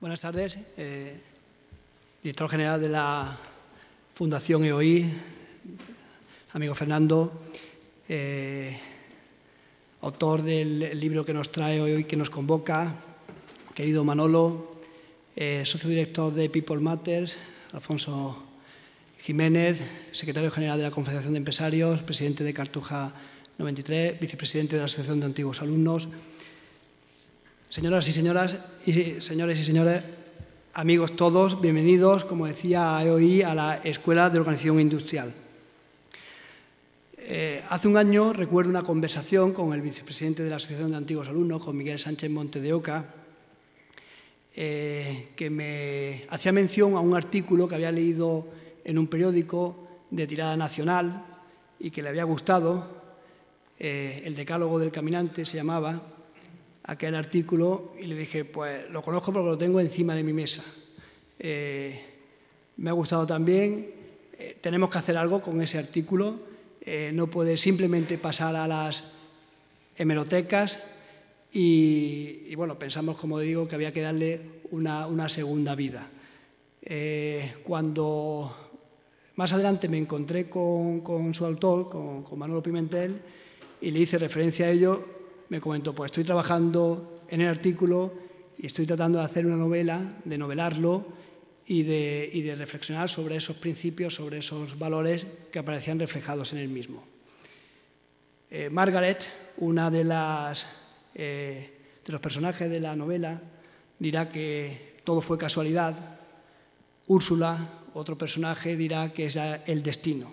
Buenas tardes, eh, director general de la Fundación EOI, amigo Fernando, eh, autor del libro que nos trae hoy, que nos convoca, querido Manolo, eh, socio director de People Matters, Alfonso Jiménez, secretario general de la Confederación de Empresarios, presidente de Cartuja 93, vicepresidente de la Asociación de Antiguos Alumnos. Señoras y señoras, y señores y señores, amigos todos, bienvenidos, como decía hoy, a la Escuela de Organización Industrial. Eh, hace un año recuerdo una conversación con el vicepresidente de la Asociación de Antiguos Alumnos, con Miguel Sánchez Monte de Oca, eh, que me hacía mención a un artículo que había leído en un periódico de tirada nacional y que le había gustado, eh, El Decálogo del Caminante se llamaba, aquel artículo y le dije, pues lo conozco porque lo tengo encima de mi mesa. Eh, me ha gustado también, eh, tenemos que hacer algo con ese artículo, eh, no puede simplemente pasar a las hemerotecas y, bueno, pensamos, como digo, que había que darle una, segunda vida. cuando más adelante me encontré con, su autor, con, con Manolo Pimentel, y le hice referencia a ello, me comentó, pues estoy trabajando en el artículo y estoy tratando de hacer una novela, de novelarlo y de, reflexionar sobre esos principios, sobre esos valores que aparecían reflejados en el mismo. Eh, Margaret, una de las eh, de los personajes de la novela, dirá que todo fue casualidad. Úrsula, otro personaje, dirá que es el destino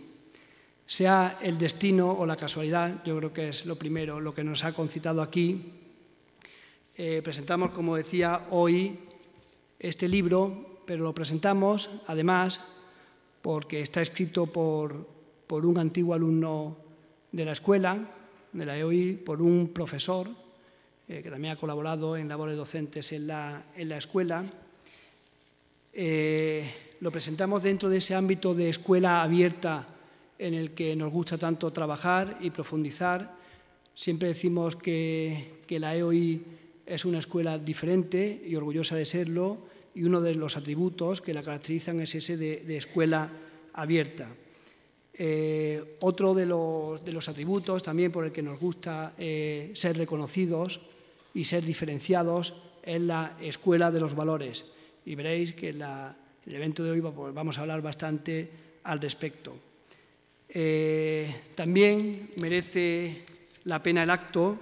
sea el destino o la casualidad, yo creo que es lo primero, lo que nos ha concitado aquí. Eh, presentamos, como decía, hoy este libro, pero lo presentamos, además, porque está escrito por, un antiguo alumno de la escuela, de la EOI, por un profesor, eh, que también ha colaborado en labores docentes en la, escuela. Eh, lo presentamos dentro de ese ámbito de escuela abierta en el que nos gusta tanto trabajar y profundizar. Siempre decimos que, la EOI es una escuela diferente y orgullosa de serlo, y uno de los atributos que la caracterizan es ese de, escuela abierta. Eh, otro de los, atributos también por el que nos gusta eh, ser reconocidos y ser diferenciados es la escuela de los valores. Y veréis que en el evento de hoy pues, vamos a hablar bastante al respecto. Eh, también merece la pena el acto,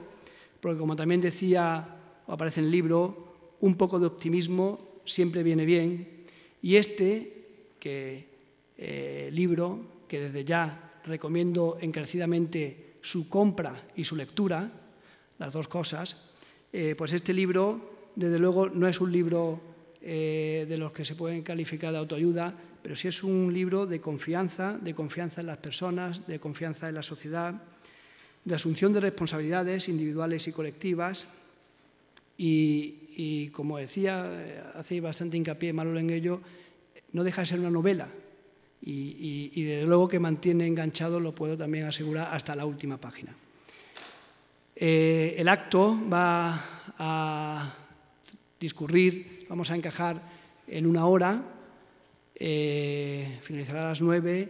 porque como también decía, o aparece en el libro, un poco de optimismo siempre viene bien. Y este eh, libro, que desde ya recomiendo encarecidamente su compra y su lectura, las dos cosas, eh, pues este libro, desde luego, no es un libro de los que se pueden calificar de autoayuda, pero sí es un libro de confianza, de confianza en las personas, de confianza en la sociedad, de asunción de responsabilidades individuales y colectivas. Y, como decía, eh, hace bastante hincapié malo en ello, no deja de ser una novela. Y, desde luego que mantiene enganchado, lo puedo también asegurar, hasta la última página. Eh, el acto va a discurrir, vamos a encajar en una hora, eh, finalizará a las nueve.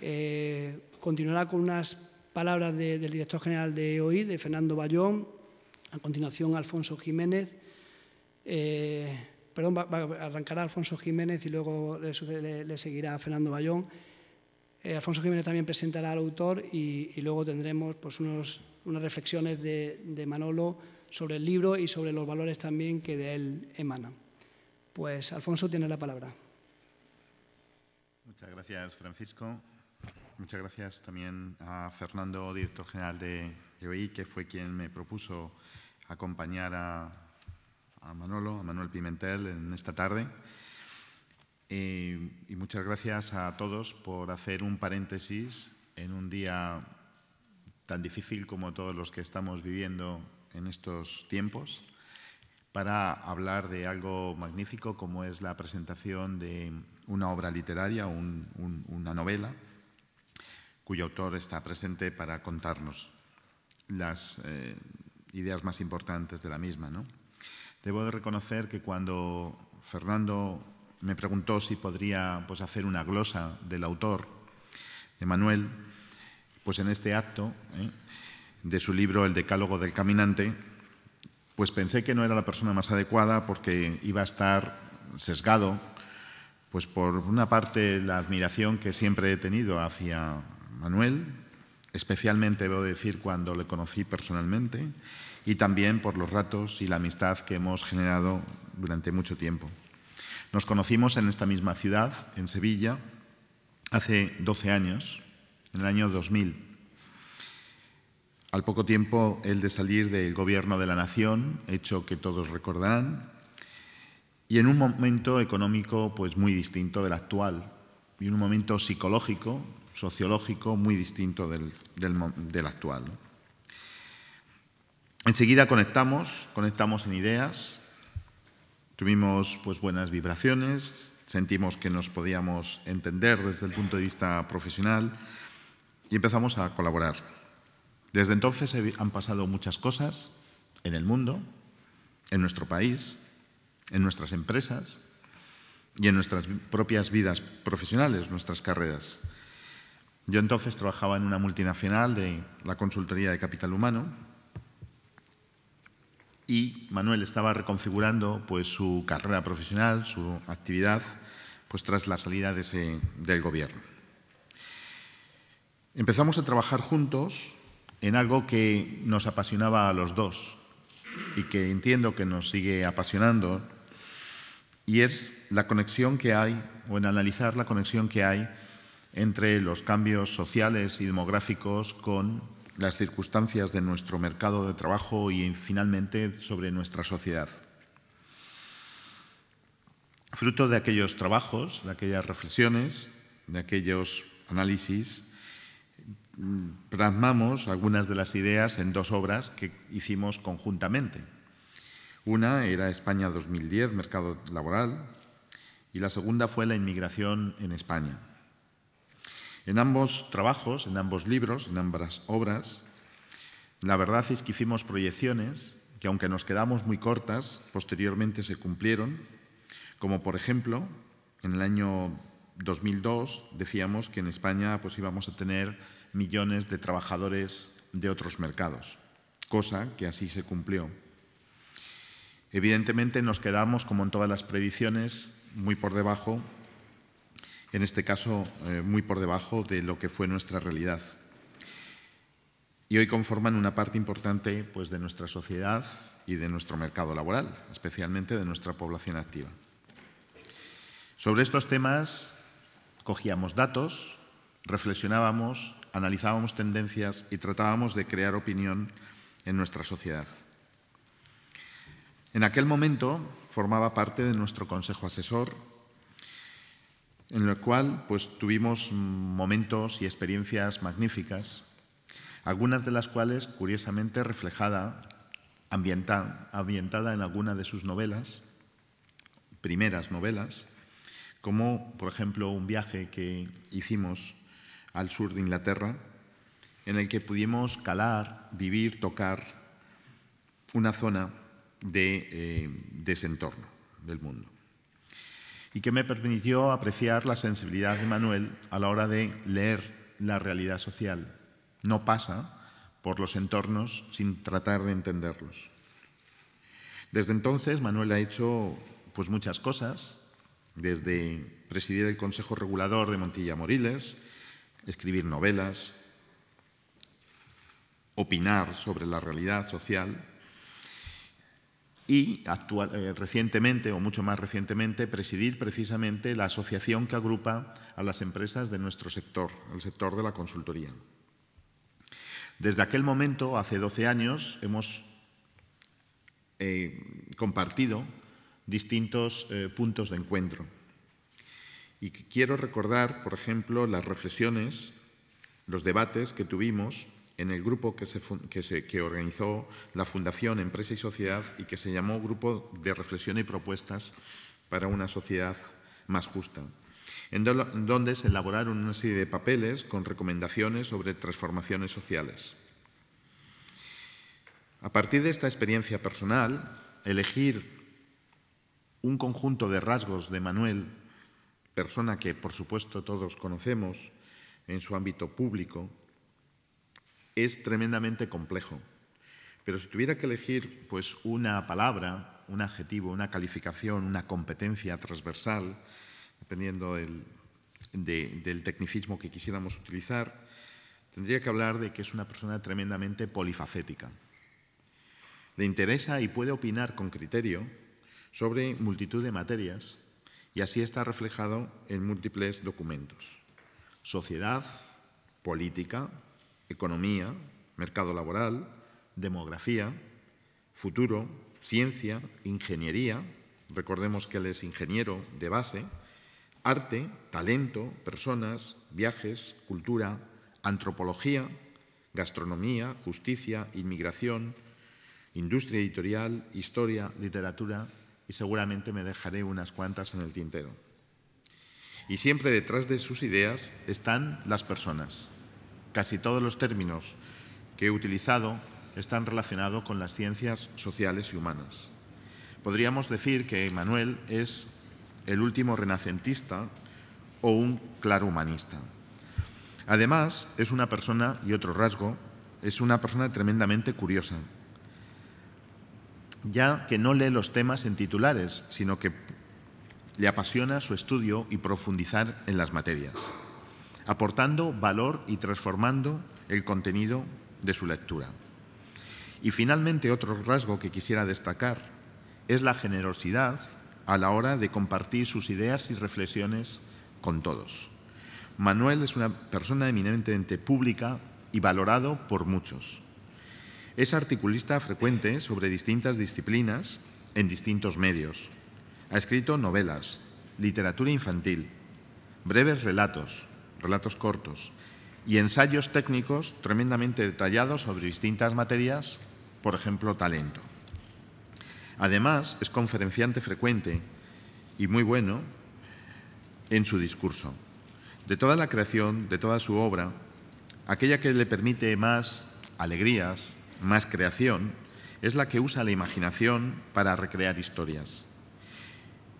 Eh, continuará con unas palabras del director general de EOI, de Fernando Bayón, a continuación Alfonso Jiménez, eh, perdón, arrancará Alfonso Jiménez y luego le, seguirá Fernando Bayón. Alfonso Jiménez también presentará al autor y, luego tendremos pues, unas reflexiones de, Manolo sobre el libro y sobre los valores también que de él emanan. Pues Alfonso tiene la palabra. Muchas gracias, Francisco. Muchas gracias también a Fernando, director general de, que fue quien me propuso acompañar a, Manolo, a Manuel Pimentel, en esta tarde. Eh, y muchas gracias a todos por hacer un paréntesis en un día tan difícil como todos los que estamos viviendo en estos tiempos para hablar de algo magnífico como es la presentación de una obra literaria, o una novela, cuyo autor está presente para contarnos las eh, ideas más importantes de la misma. Debo reconocer que cuando Fernando me preguntó si podría pues, hacer una glosa del autor, de Manuel, pues en este acto ¿eh? de su libro El Decálogo del Caminante, pues pensé que no era la persona más adecuada porque iba a estar sesgado, pues por una parte la admiración que siempre he tenido hacia Manuel, especialmente debo decir cuando le conocí personalmente, y también por los ratos y la amistad que hemos generado durante mucho tiempo. Nos conocimos en esta misma ciudad, en Sevilla, hace 12 años, en el año 2000. Al poco tiempo, el de salir del gobierno de la nación, hecho que todos recordarán, y en un momento económico pues, muy distinto del actual, y en un momento psicológico, sociológico, muy distinto del, actual. Enseguida conectamos, conectamos en ideas, tuvimos pues, buenas vibraciones, sentimos que nos podíamos entender desde el punto de vista profesional y empezamos a colaborar. Desde entonces han pasado muchas cosas en el mundo, en nuestro país, en nuestras empresas y en nuestras propias vidas profesionales, nuestras carreras. Yo entonces trabajaba en una multinacional de la consultoría de capital humano y Manuel estaba reconfigurando pues, su carrera profesional, su actividad, pues, tras la salida del gobierno. Empezamos a trabajar juntos en algo que nos apasionaba a los dos y que entiendo que nos sigue apasionando, y es la conexión que hay, o en analizar la conexión que hay entre los cambios sociales y demográficos con las circunstancias de nuestro mercado de trabajo y finalmente sobre nuestra sociedad. Fruto de aquellos trabajos, de aquellas reflexiones, de aquellos análisis, plasmamos algunas de las ideas en dos obras que hicimos conjuntamente. Una era España 2010, mercado laboral, y la segunda fue la inmigración en España. En ambos trabajos, en ambos libros, en ambas obras, la verdad es que hicimos proyecciones que aunque nos quedamos muy cortas, posteriormente se cumplieron, como por ejemplo, en el año 2002 decíamos que en España pues íbamos a tener millones de trabajadores de otros mercados, cosa que así se cumplió. Evidentemente nos quedamos, como en todas las predicciones, muy por debajo, en este caso eh, muy por debajo de lo que fue nuestra realidad. Y hoy conforman una parte importante pues, de nuestra sociedad y de nuestro mercado laboral, especialmente de nuestra población activa. Sobre estos temas cogíamos datos, reflexionábamos, analizábamos tendencias y tratábamos de crear opinión en nuestra sociedad. En aquel momento formaba parte de nuestro consejo asesor, en el cual pues, tuvimos momentos y experiencias magníficas, algunas de las cuales, curiosamente, reflejada, ambientada en alguna de sus novelas, primeras novelas, como por ejemplo un viaje que hicimos al sur de Inglaterra, en el que pudimos calar, vivir, tocar una zona eh, de, ese entorno del mundo. Y que me permitió apreciar la sensibilidad de Manuel a la hora de leer la realidad social. No pasa por los entornos sin tratar de entenderlos. Desde entonces Manuel ha hecho pues, muchas cosas, desde presidir el Consejo Regulador de Montilla Moriles, escribir novelas, opinar sobre la realidad social y eh, recientemente, o mucho más recientemente, presidir precisamente la asociación que agrupa a las empresas de nuestro sector, el sector de la consultoría. Desde aquel momento, hace 12 años, hemos eh, compartido distintos eh, puntos de encuentro. Y quiero recordar, por ejemplo, las reflexiones, los debates que tuvimos en el grupo que, se, organizó la Fundación Empresa y Sociedad y que se llamó Grupo de Reflexión y Propuestas para una Sociedad Más Justa, en donde se elaboraron una serie de papeles con recomendaciones sobre transformaciones sociales. A partir de esta experiencia personal, elegir un conjunto de rasgos de Manuel persona que por supuesto todos conocemos en su ámbito público, es tremendamente complejo. Pero si tuviera que elegir pues, una palabra, un adjetivo, una calificación, una competencia transversal, dependiendo del, del tecnicismo que quisiéramos utilizar, tendría que hablar de que es una persona tremendamente polifacética. Le interesa y puede opinar con criterio sobre multitud de materias y así está reflejado en múltiples documentos. Sociedad, política, economía, mercado laboral, demografía, futuro, ciencia, ingeniería, recordemos que él es ingeniero de base, arte, talento, personas, viajes, cultura, antropología, gastronomía, justicia, inmigración, industria editorial, historia, literatura y seguramente me dejaré unas cuantas en el tintero. Y siempre detrás de sus ideas están las personas. Casi todos los términos que he utilizado están relacionados con las ciencias sociales y humanas. Podríamos decir que Manuel es el último renacentista o un claro humanista. Además, es una persona, y otro rasgo, es una persona tremendamente curiosa, ya que no lee los temas en titulares, sino que le apasiona su estudio y profundizar en las materias, aportando valor y transformando el contenido de su lectura. Y finalmente, otro rasgo que quisiera destacar es la generosidad a la hora de compartir sus ideas y reflexiones con todos. Manuel es una persona eminentemente pública y valorado por muchos. Es articulista frecuente sobre distintas disciplinas en distintos medios. Ha escrito novelas, literatura infantil, breves relatos, relatos cortos y ensayos técnicos tremendamente detallados sobre distintas materias, por ejemplo, talento. Además, es conferenciante frecuente y muy bueno en su discurso. De toda la creación, de toda su obra, aquella que le permite más alegrías, más creación, es la que usa la imaginación para recrear historias.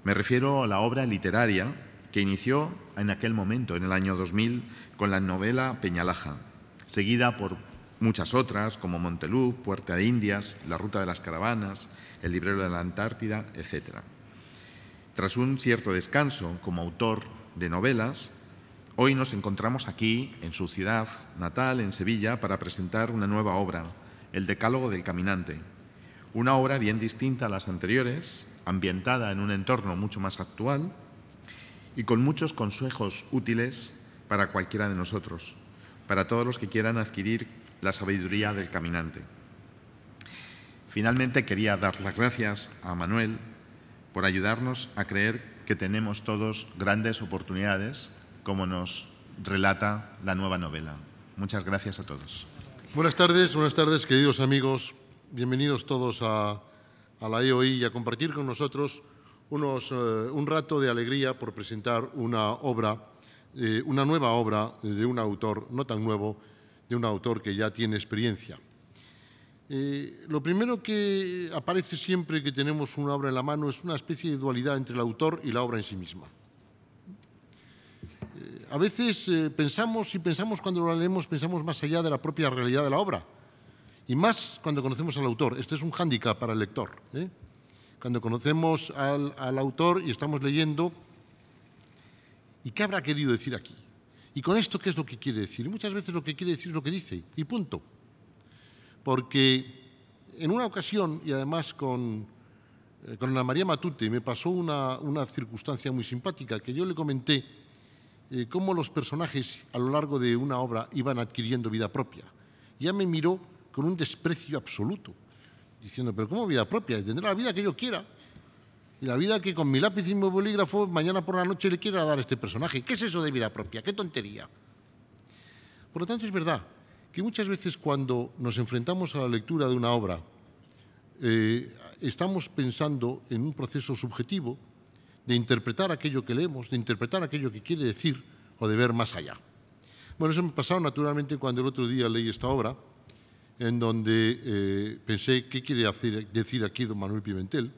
Me refiero a la obra literaria que inició en aquel momento, en el año 2000, con la novela Peñalaja, seguida por muchas otras como Monteluz, Puerta de Indias, La Ruta de las Caravanas, El Librero de la Antártida, etc. Tras un cierto descanso como autor de novelas, hoy nos encontramos aquí, en su ciudad natal, en Sevilla, para presentar una nueva obra, el Decálogo del Caminante, una obra bien distinta a las anteriores, ambientada en un entorno mucho más actual y con muchos consejos útiles para cualquiera de nosotros, para todos los que quieran adquirir la sabiduría del caminante. Finalmente quería dar las gracias a Manuel por ayudarnos a creer que tenemos todos grandes oportunidades, como nos relata la nueva novela. Muchas gracias a todos. Buenas tardes, buenas tardes, queridos amigos. Bienvenidos todos a, la EOI y a compartir con nosotros unos, eh, un rato de alegría por presentar una obra, eh, una nueva obra de un autor, no tan nuevo, de un autor que ya tiene experiencia. Eh, lo primero que aparece siempre que tenemos una obra en la mano es una especie de dualidad entre el autor y la obra en sí misma a veces eh, pensamos y pensamos cuando lo leemos, pensamos más allá de la propia realidad de la obra. Y más cuando conocemos al autor. Este es un hándicap para el lector. ¿eh? Cuando conocemos al, autor y estamos leyendo, ¿y qué habrá querido decir aquí? ¿Y con esto qué es lo que quiere decir? muchas veces lo que quiere decir es lo que dice, y punto. Porque en una ocasión, y además con, eh, Ana María Matute, me pasó una circunstancia muy simpática, que yo le comenté eh, cómo los personajes a lo largo de una obra iban adquiriendo vida propia. Ya me miró con un desprecio absoluto, diciendo, pero ¿cómo vida propia? Tendrá la vida que yo quiera. Y la vida que con mi lápiz y mi bolígrafo mañana por la noche le quiera dar a este personaje. ¿Qué es eso de vida propia? ¿Qué tontería? Por lo tanto, es verdad que muchas veces cuando nos enfrentamos a la lectura de una obra, eh, estamos pensando en un proceso subjetivo de interpretar aquello que leemos, de interpretar aquello que quiere decir o de ver más allá. Bueno, eso me pasado naturalmente cuando el otro día leí esta obra, en donde eh, pensé, ¿qué quiere decir aquí don Manuel Pimentel?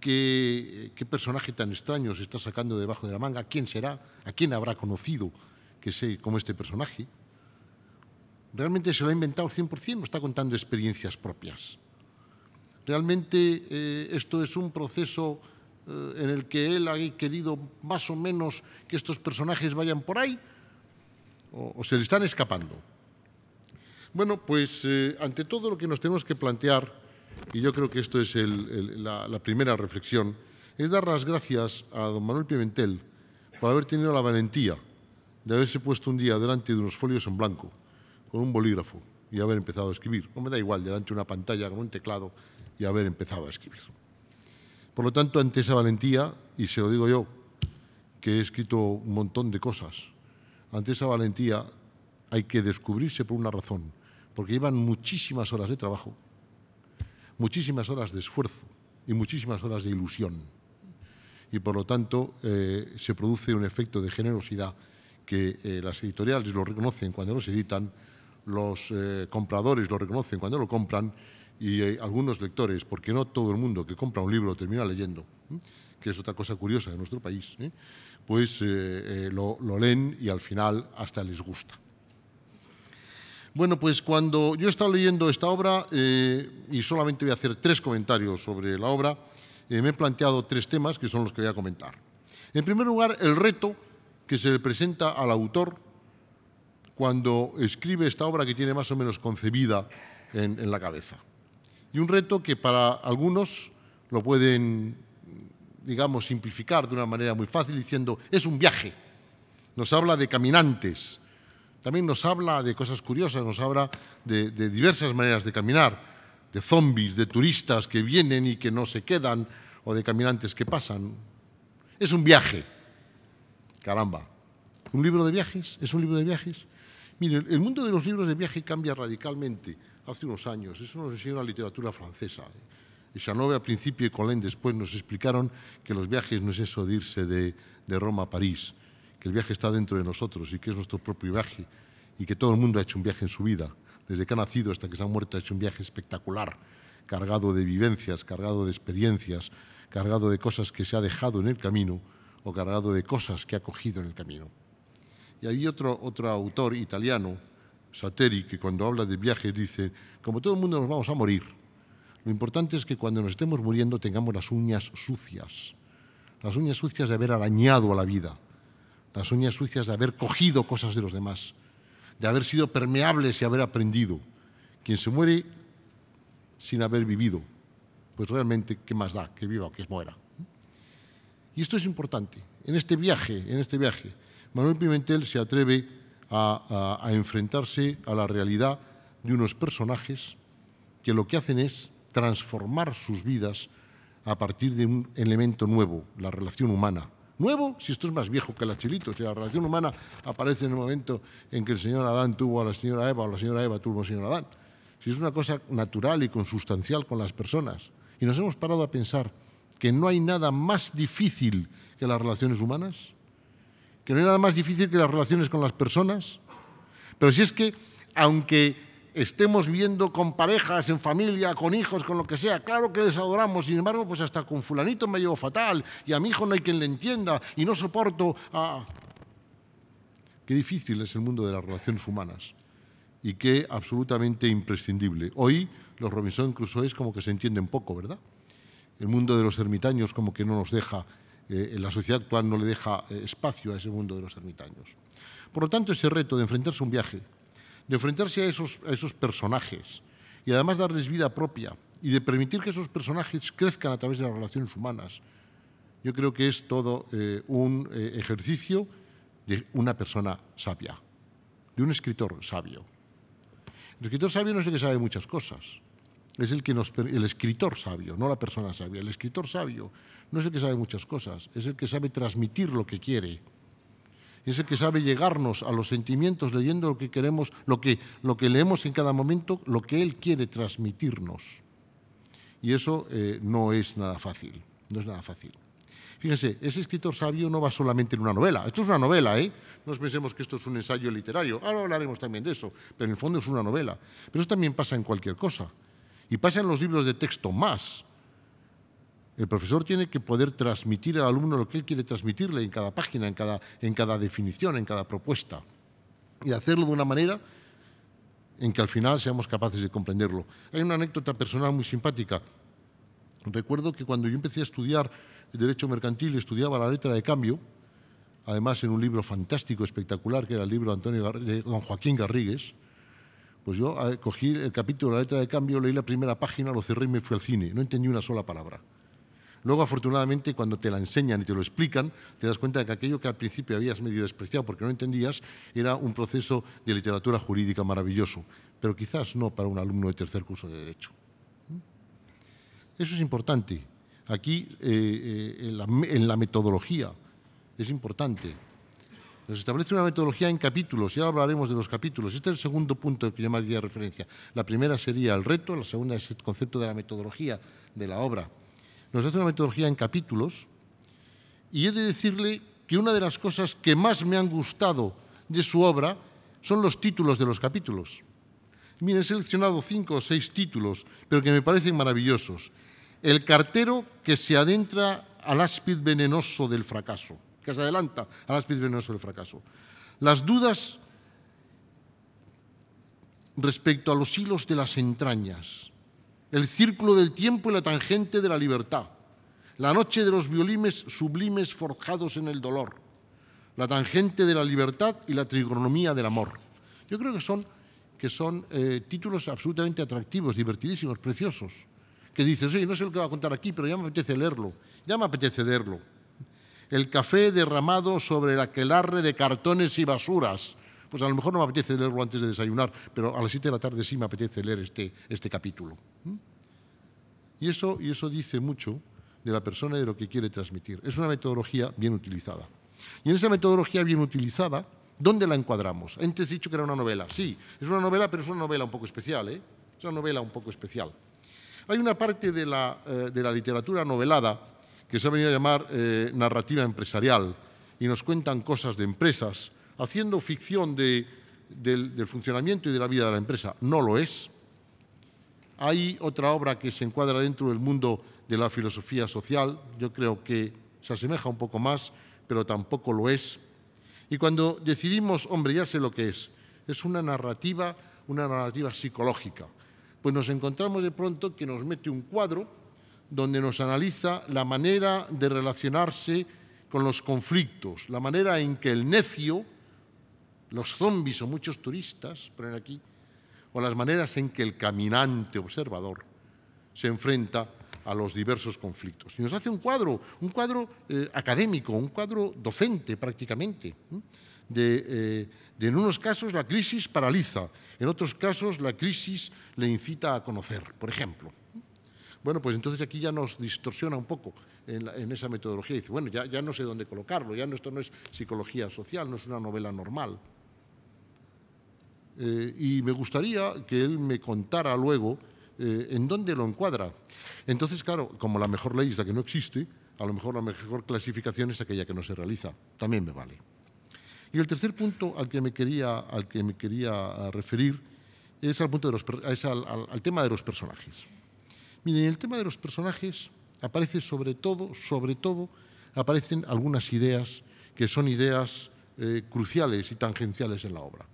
¿Qué, personaje tan extraño se está sacando debajo de la manga? ¿Quién será? ¿A quién habrá conocido que sé como este personaje? Realmente se lo ha inventado 100% o está contando experiencias propias. Realmente eh, esto es un proceso eh, en el que él ha querido más o menos que estos personajes vayan por ahí? ¿O, se le están escapando? Bueno, pues eh, ante todo lo que nos tenemos que plantear, y yo creo que esto es la, primera reflexión, es dar las gracias a don Manuel Pimentel por haber tenido la valentía de haberse puesto un día delante de unos folios en blanco, con un bolígrafo, y haber empezado a escribir. No me da igual, delante de una pantalla con un teclado y haber empezado a escribir. Por lo tanto, ante esa valentía, y se lo digo yo, que he escrito un montón de cosas, ante esa valentía hay que descubrirse por una razón, porque llevan muchísimas horas de trabajo, muchísimas horas de esfuerzo y muchísimas horas de ilusión. Y por lo tanto eh, se produce un efecto de generosidad que eh, las editoriales lo reconocen cuando los editan, los eh, compradores lo reconocen cuando lo compran y eh, algunos lectores, porque no todo el mundo que compra un libro termina leyendo, que es otra cosa curiosa de nuestro país, ¿eh? pues eh, lo, leen y al final hasta les gusta. Bueno, pues cuando yo he estado leyendo esta obra, y solamente voy a hacer tres comentarios sobre la obra, me he planteado tres temas que son los que voy a comentar. En primer lugar, el reto que se le presenta al autor cuando escribe esta obra que tiene más o menos concebida en la cabeza y un reto que para algunos lo pueden, digamos, simplificar de una manera muy fácil diciendo, es un viaje. Nos habla de caminantes, también nos habla de cosas curiosas, nos habla de, diversas maneras de caminar, de zombies, de turistas que vienen y que no se quedan, o de caminantes que pasan. Es un viaje. Caramba. ¿Un libro de viajes? ¿Es un libro de viajes? Mire, el mundo de los libros de viaje cambia radicalmente hace unos años. Eso nos enseñó la literatura francesa. ¿eh? Y Chanove al principio y Colén después nos explicaron que los viajes no es eso de irse de, de Roma a París, que el viaje está dentro de nosotros y que es nuestro propio viaje y que todo el mundo ha hecho un viaje en su vida. Desde que ha nacido hasta que se ha muerto ha hecho un viaje espectacular, cargado de vivencias, cargado de experiencias, cargado de cosas que se ha dejado en el camino o cargado de cosas que ha cogido en el camino. Y hay otro, otro autor italiano, Sateri, que cuando habla de viajes dice, como todo el mundo nos vamos a morir, lo importante es que cuando nos estemos muriendo tengamos las uñas sucias, las uñas sucias de haber arañado a la vida, las uñas sucias de haber cogido cosas de los demás, de haber sido permeables y haber aprendido. Quien se muere sin haber vivido, pues realmente, ¿qué más da? Que viva o que muera. Y esto es importante. En este viaje, en este viaje, Manuel Pimentel se atreve a, enfrentarse a la realidad de unos personajes que lo que hacen es transformar sus vidas a partir de un elemento nuevo, la relación humana. Nuevo, si esto es más viejo que la chilito. si la relación humana aparece en el momento en que el señor Adán tuvo a la señora Eva o la señora Eva tuvo al señor Adán. Si es una cosa natural y consustancial con las personas. Y nos hemos parado a pensar que no hay nada más difícil que las relaciones humanas no hay nada más difícil que las relaciones con las personas. Pero si es que, aunque estemos viviendo con parejas, en familia, con hijos, con lo que sea, claro que desadoramos, sin embargo, pues hasta con fulanito me llevo fatal, y a mi hijo no hay quien le entienda, y no soporto a... Ah. Qué difícil es el mundo de las relaciones humanas y qué absolutamente imprescindible. Hoy los Robinson Crusoe como que se entienden poco, ¿verdad? El mundo de los ermitaños como que no nos deja eh, la sociedad actual no le deja eh, espacio a ese mundo de los ermitaños. Por lo tanto, ese reto de enfrentarse a un viaje, de enfrentarse a esos, personajes y además darles vida propia y de permitir que esos personajes crezcan a través de las relaciones humanas, yo creo que es todo eh, un ejercicio de una persona sabia, de un escritor sabio. El escritor sabio no es el que sabe muchas cosas, es el que nos, el escritor sabio, no la persona sabia. El escritor sabio no es el que sabe muchas cosas, es el que sabe transmitir lo que quiere. Es el que sabe llegarnos a los sentimientos leyendo lo que queremos, lo que, lo que leemos en cada momento, lo que él quiere transmitirnos. Y eso eh, no es nada fácil, no es nada fácil. Fíjense, ese escritor sabio no va solamente en una novela. Esto es una novela, ¿eh? No pensemos que esto es un ensayo literario. Ahora hablaremos también de eso, pero en el fondo es una novela. Pero eso también pasa en cualquier cosa. Y pasan los libros de texto más. El profesor tiene que poder transmitir al alumno lo que él quiere transmitirle en cada página, en cada, definición, en cada propuesta. Y hacerlo de una manera en que al final seamos capaces de comprenderlo. Hay una anécdota personal muy simpática. Recuerdo que cuando yo empecé a estudiar Derecho Mercantil, estudiaba la letra de cambio, además en un libro fantástico, espectacular, que era el libro de Antonio don Joaquín Garrigues, pues yo ah, cogí el capítulo de la letra de cambio, leí la primera página, lo cerré y me fui al cine. No entendí una sola palabra. Luego, afortunadamente, cuando te la enseñan y te lo explican, te das cuenta de que aquello que al principio habías medio despreciado porque no entendías era un proceso de literatura jurídica maravilloso, pero quizás no para un alumno de tercer curso de Derecho. ¿Mm? Eso es importante. Aquí, eh, eh, en la metodología, es importante nos establece una metodología en capítulos, y ahora hablaremos de los capítulos. Este es el segundo punto que yo me haría referencia. La primera sería el reto, la segunda es el concepto de la metodología de la obra. Nos hace una metodología en capítulos, y he de decirle que una de las cosas que más me han gustado de su obra son los títulos de los capítulos. Miren, he seleccionado cinco o seis títulos, pero que me parecen maravillosos. El cartero que se adentra al áspid venenoso del fracaso se adelanta a las no sobre el fracaso. Las dudas respecto a los hilos de las entrañas, el círculo del tiempo y la tangente de la libertad, la noche de los violines sublimes forjados en el dolor, la tangente de la libertad y la trigonomía del amor. Yo creo que son, que son eh, títulos absolutamente atractivos, divertidísimos, preciosos, que dices, oye, no sé lo que va a contar aquí, pero ya me apetece leerlo, ya me apetece leerlo el café derramado sobre el aquelarre de cartones y basuras. Pues a lo mejor no me apetece leerlo antes de desayunar, pero a las siete de la tarde sí me apetece leer este, este capítulo. Y eso, y eso dice mucho de la persona y de lo que quiere transmitir. Es una metodología bien utilizada. Y en esa metodología bien utilizada, ¿dónde la encuadramos? Antes he dicho que era una novela. Sí, es una novela, pero es una novela un poco especial. ¿eh? Es una novela un poco especial. Hay una parte de la, eh, de la literatura novelada que se ha venido a llamar eh, narrativa empresarial, y nos cuentan cosas de empresas, haciendo ficción del, del funcionamiento y de la vida de la empresa. No lo es. Hay otra obra que se encuadra dentro del mundo de la filosofía social, yo creo que se asemeja un poco más, pero tampoco lo es. Y cuando decidimos, hombre, ya sé lo que es, es una narrativa, una narrativa psicológica, pues nos encontramos de pronto que nos mete un cuadro donde nos analiza la manera de relacionarse con los conflictos, la manera en que el necio, los zombies o muchos turistas, ponen aquí, o las maneras en que el caminante observador se enfrenta a los diversos conflictos. Y nos hace un cuadro, un cuadro eh, académico, un cuadro docente prácticamente, eh, de en unos casos la crisis paraliza, en otros casos la crisis le incita a conocer, por ejemplo. Bueno, pues entonces aquí ya nos distorsiona un poco en, esa metodología. Dice, bueno, ya, no sé dónde colocarlo, ya no, esto no es psicología social, no es una novela normal. Eh, y me gustaría que él me contara luego eh, en dónde lo encuadra. Entonces, claro, como la mejor ley es la que no existe, a lo mejor la mejor clasificación es aquella que no se realiza. También me vale. Y el tercer punto al que me quería, al que me quería referir es, al, punto de los, al tema de los personajes. Miren, el tema de los personajes aparece sobre todo, sobre todo, aparecen algunas ideas que son ideas eh, cruciales y tangenciales en la obra.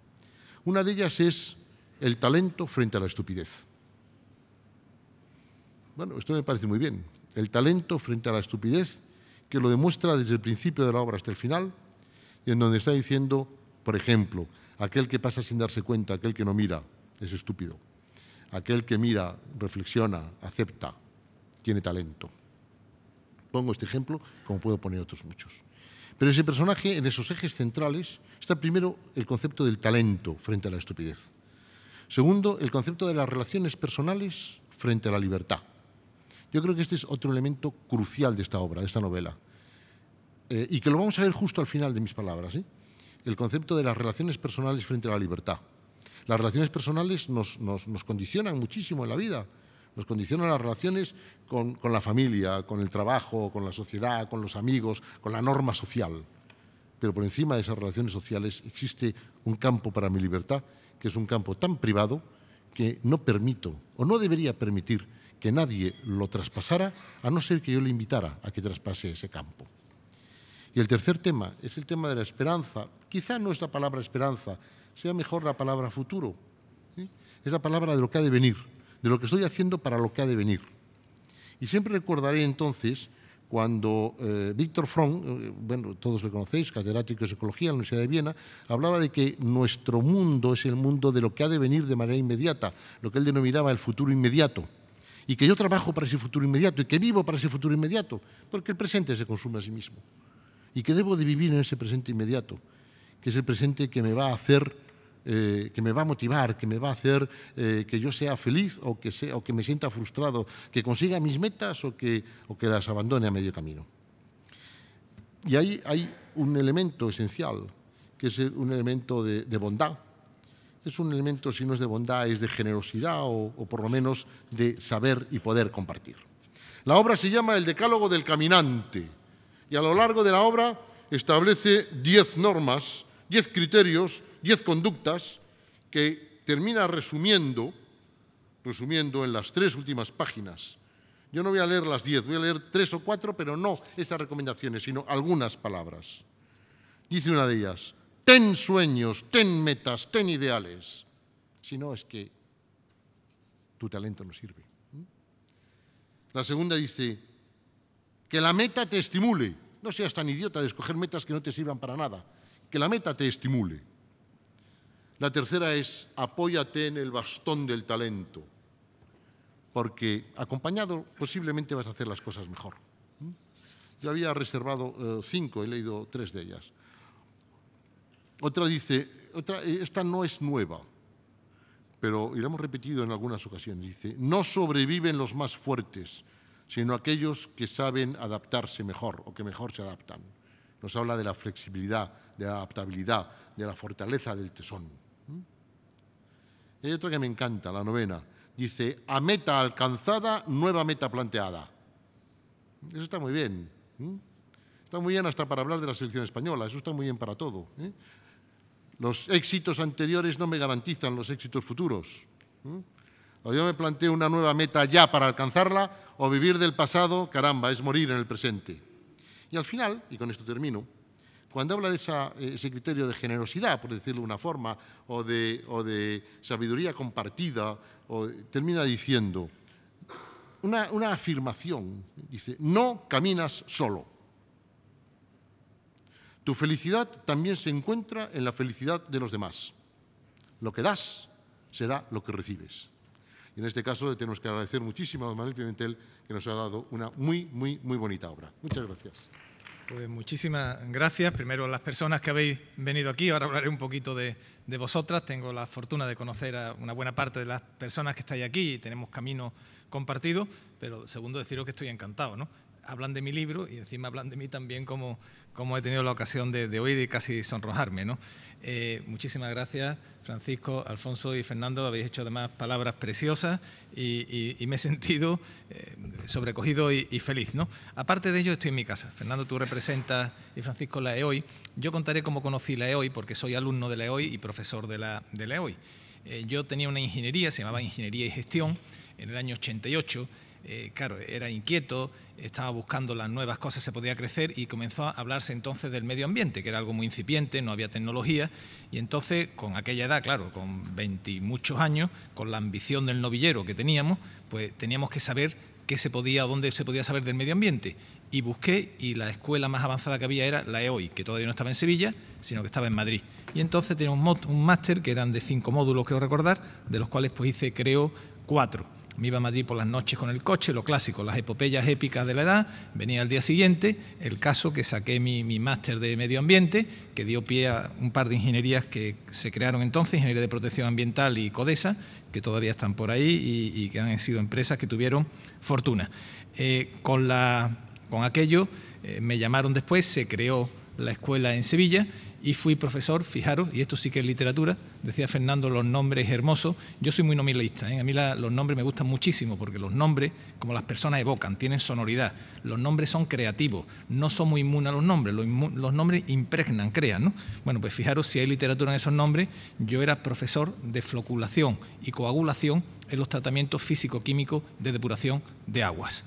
Una de ellas es el talento frente a la estupidez. Bueno, esto me parece muy bien. El talento frente a la estupidez, que lo demuestra desde el principio de la obra hasta el final, y en donde está diciendo, por ejemplo, aquel que pasa sin darse cuenta, aquel que no mira, es estúpido. Aquel que mira, reflexiona, acepta, tiene talento. Pongo este ejemplo, como puedo poner otros muchos. Pero ese personaje, en esos ejes centrales, está primero el concepto del talento frente a la estupidez. Segundo, el concepto de las relaciones personales frente a la libertad. Yo creo que este es otro elemento crucial de esta obra, de esta novela, eh, y que lo vamos a ver justo al final de mis palabras. ¿eh? El concepto de las relaciones personales frente a la libertad. Las relaciones personales nos, condicionan muchísimo en la vida, nos condicionan las relaciones con, con, la familia, con el trabajo, con la sociedad, con los amigos, con la norma social. Pero por encima de esas relaciones sociales existe un campo para mi libertad, que es un campo tan privado que no permito o no debería permitir que nadie lo traspasara, a no ser que yo le invitara a que traspase ese campo. Y el tercer tema es el tema de la esperanza. Quizá no es la palabra esperanza sea mejor la palabra futuro. Es la palabra de lo que ha de venir, de lo que estoy haciendo para lo que ha de venir. Y siempre recordaré entonces cuando eh, Víctor Fromm, eh, bueno, todos lo conocéis, catedrático de psicología en la Universidad de Viena, hablaba de que nuestro mundo es el mundo de lo que ha de venir de manera inmediata, lo que él denominaba el futuro inmediato, y que yo trabajo para ese futuro inmediato y que vivo para ese futuro inmediato, porque el presente se consume a sí mismo, y que debo de vivir en ese presente inmediato, que es el presente que me va a hacer eh, que me va a motivar, que me va a hacer eh, que yo sea feliz o que, sea, o que me sienta frustrado, que consiga mis metas o que, o que las abandone a medio camino. Y ahí hay un elemento esencial, que es un elemento de, bondad. Es un elemento, si no es de bondad, es de generosidad o, o por lo menos de saber y poder compartir. La obra se llama El Decálogo del Caminante y a lo largo de la obra establece diez normas, diez criterios diez conductas que termina resumiendo, resumiendo en las tres últimas páginas. Yo no voy a leer las diez, voy a leer tres o cuatro, pero no esas recomendaciones, sino algunas palabras. Dice una de ellas, ten sueños, ten metas, ten ideales. Si no, es que tu talento no sirve. La segunda dice, que la meta te estimule. No seas tan idiota de escoger metas que no te sirvan para nada. Que la meta te estimule. La tercera es apóyate en el bastón del talento, porque acompañado posiblemente vas a hacer las cosas mejor. ¿Mm? Yo había reservado eh, cinco, he leído tres de ellas. Otra dice, esta no es nueva, pero y la hemos repetido en algunas ocasiones, dice, no sobreviven los más fuertes, sino aquellos que saben adaptarse mejor o que mejor se adaptan. Nos habla de la flexibilidad, de la adaptabilidad, de la fortaleza del tesón. Hay otra que me encanta, la novena. Dice, a meta alcanzada, nueva meta planteada. Eso está muy bien. Está muy bien hasta para hablar de la selección española, eso está muy bien para todo. ¿eh? Los éxitos anteriores no me garantizan los éxitos futuros. O yo me planteo una nueva meta ya para alcanzarla, o vivir del pasado, caramba, es morir en el presente. Y al final, y con esto termino, cuando habla de eh, ese criterio de generosidad, por decirlo de una forma, o de, sabiduría compartida, termina diciendo una, una afirmación, dice, no caminas solo. Tu felicidad también se encuentra en la felicidad de los demás. Lo que das será lo que recibes. Y en este caso tenemos que agradecer muchísimo a don Manuel Pimentel que nos ha dado una muy, muy, muy bonita obra. Muchas gracias. Pues muchísimas gracias. Primero, a las personas que habéis venido aquí, ahora hablaré un poquito de, de, vosotras. Tengo la fortuna de conocer a una buena parte de las personas que estáis aquí y tenemos camino compartido, pero segundo, deciros que estoy encantado. ¿no? Hablan de mi libro y encima hablan de mí también como, como he tenido la ocasión de, oír y casi sonrojarme. ¿no? Eh, muchísimas gracias, Francisco, Alfonso y Fernando. Habéis hecho además palabras preciosas y, me he sentido eh, sobrecogido y, feliz. ¿no? Aparte de ello, estoy en mi casa. Fernando, tú representas y Francisco la EOI. Yo contaré cómo conocí la EOI, porque soy alumno de la EOI y profesor de la, de EOI. Eh, yo tenía una ingeniería, se llamaba Ingeniería y Gestión, en el año 88 eh, claro, era inquieto, estaba buscando las nuevas cosas, se podía crecer y comenzó a hablarse entonces del medio ambiente, que era algo muy incipiente, no había tecnología, y entonces con aquella edad, claro, con 20 muchos años, con la ambición del novillero que teníamos, pues teníamos que saber qué se podía, dónde se podía saber del medio ambiente. Y busqué y la escuela más avanzada que había era la EOI, que todavía no estaba en Sevilla, sino que estaba en Madrid. Y entonces tenía un máster que eran de cinco módulos, creo recordar, de los cuales pues hice, creo, cuatro me iba a Madrid por las noches con el coche, lo clásico, las epopeyas épicas de la edad. Venía al día siguiente el caso que saqué mi, máster de medio ambiente, que dio pie a un par de ingenierías que se crearon entonces, Ingeniería de Protección Ambiental y CODESA, que todavía están por ahí y, que han sido empresas que tuvieron fortuna. Eh, con, la, con aquello eh, me llamaron después, se creó la escuela en Sevilla y fui profesor, fijaros, y esto sí que es literatura, decía Fernando, los nombres hermosos, yo soy muy nominalista, ¿eh? a mí los nombres me gustan muchísimo, porque los nombres, como las personas evocan, tienen sonoridad, los nombres son creativos, no somos inmunes a los nombres, los, nombres impregnan, crean, ¿no? Bueno, pues fijaros, si hay literatura en esos nombres, yo era profesor de floculación y coagulación en los tratamientos físico-químicos de depuración de aguas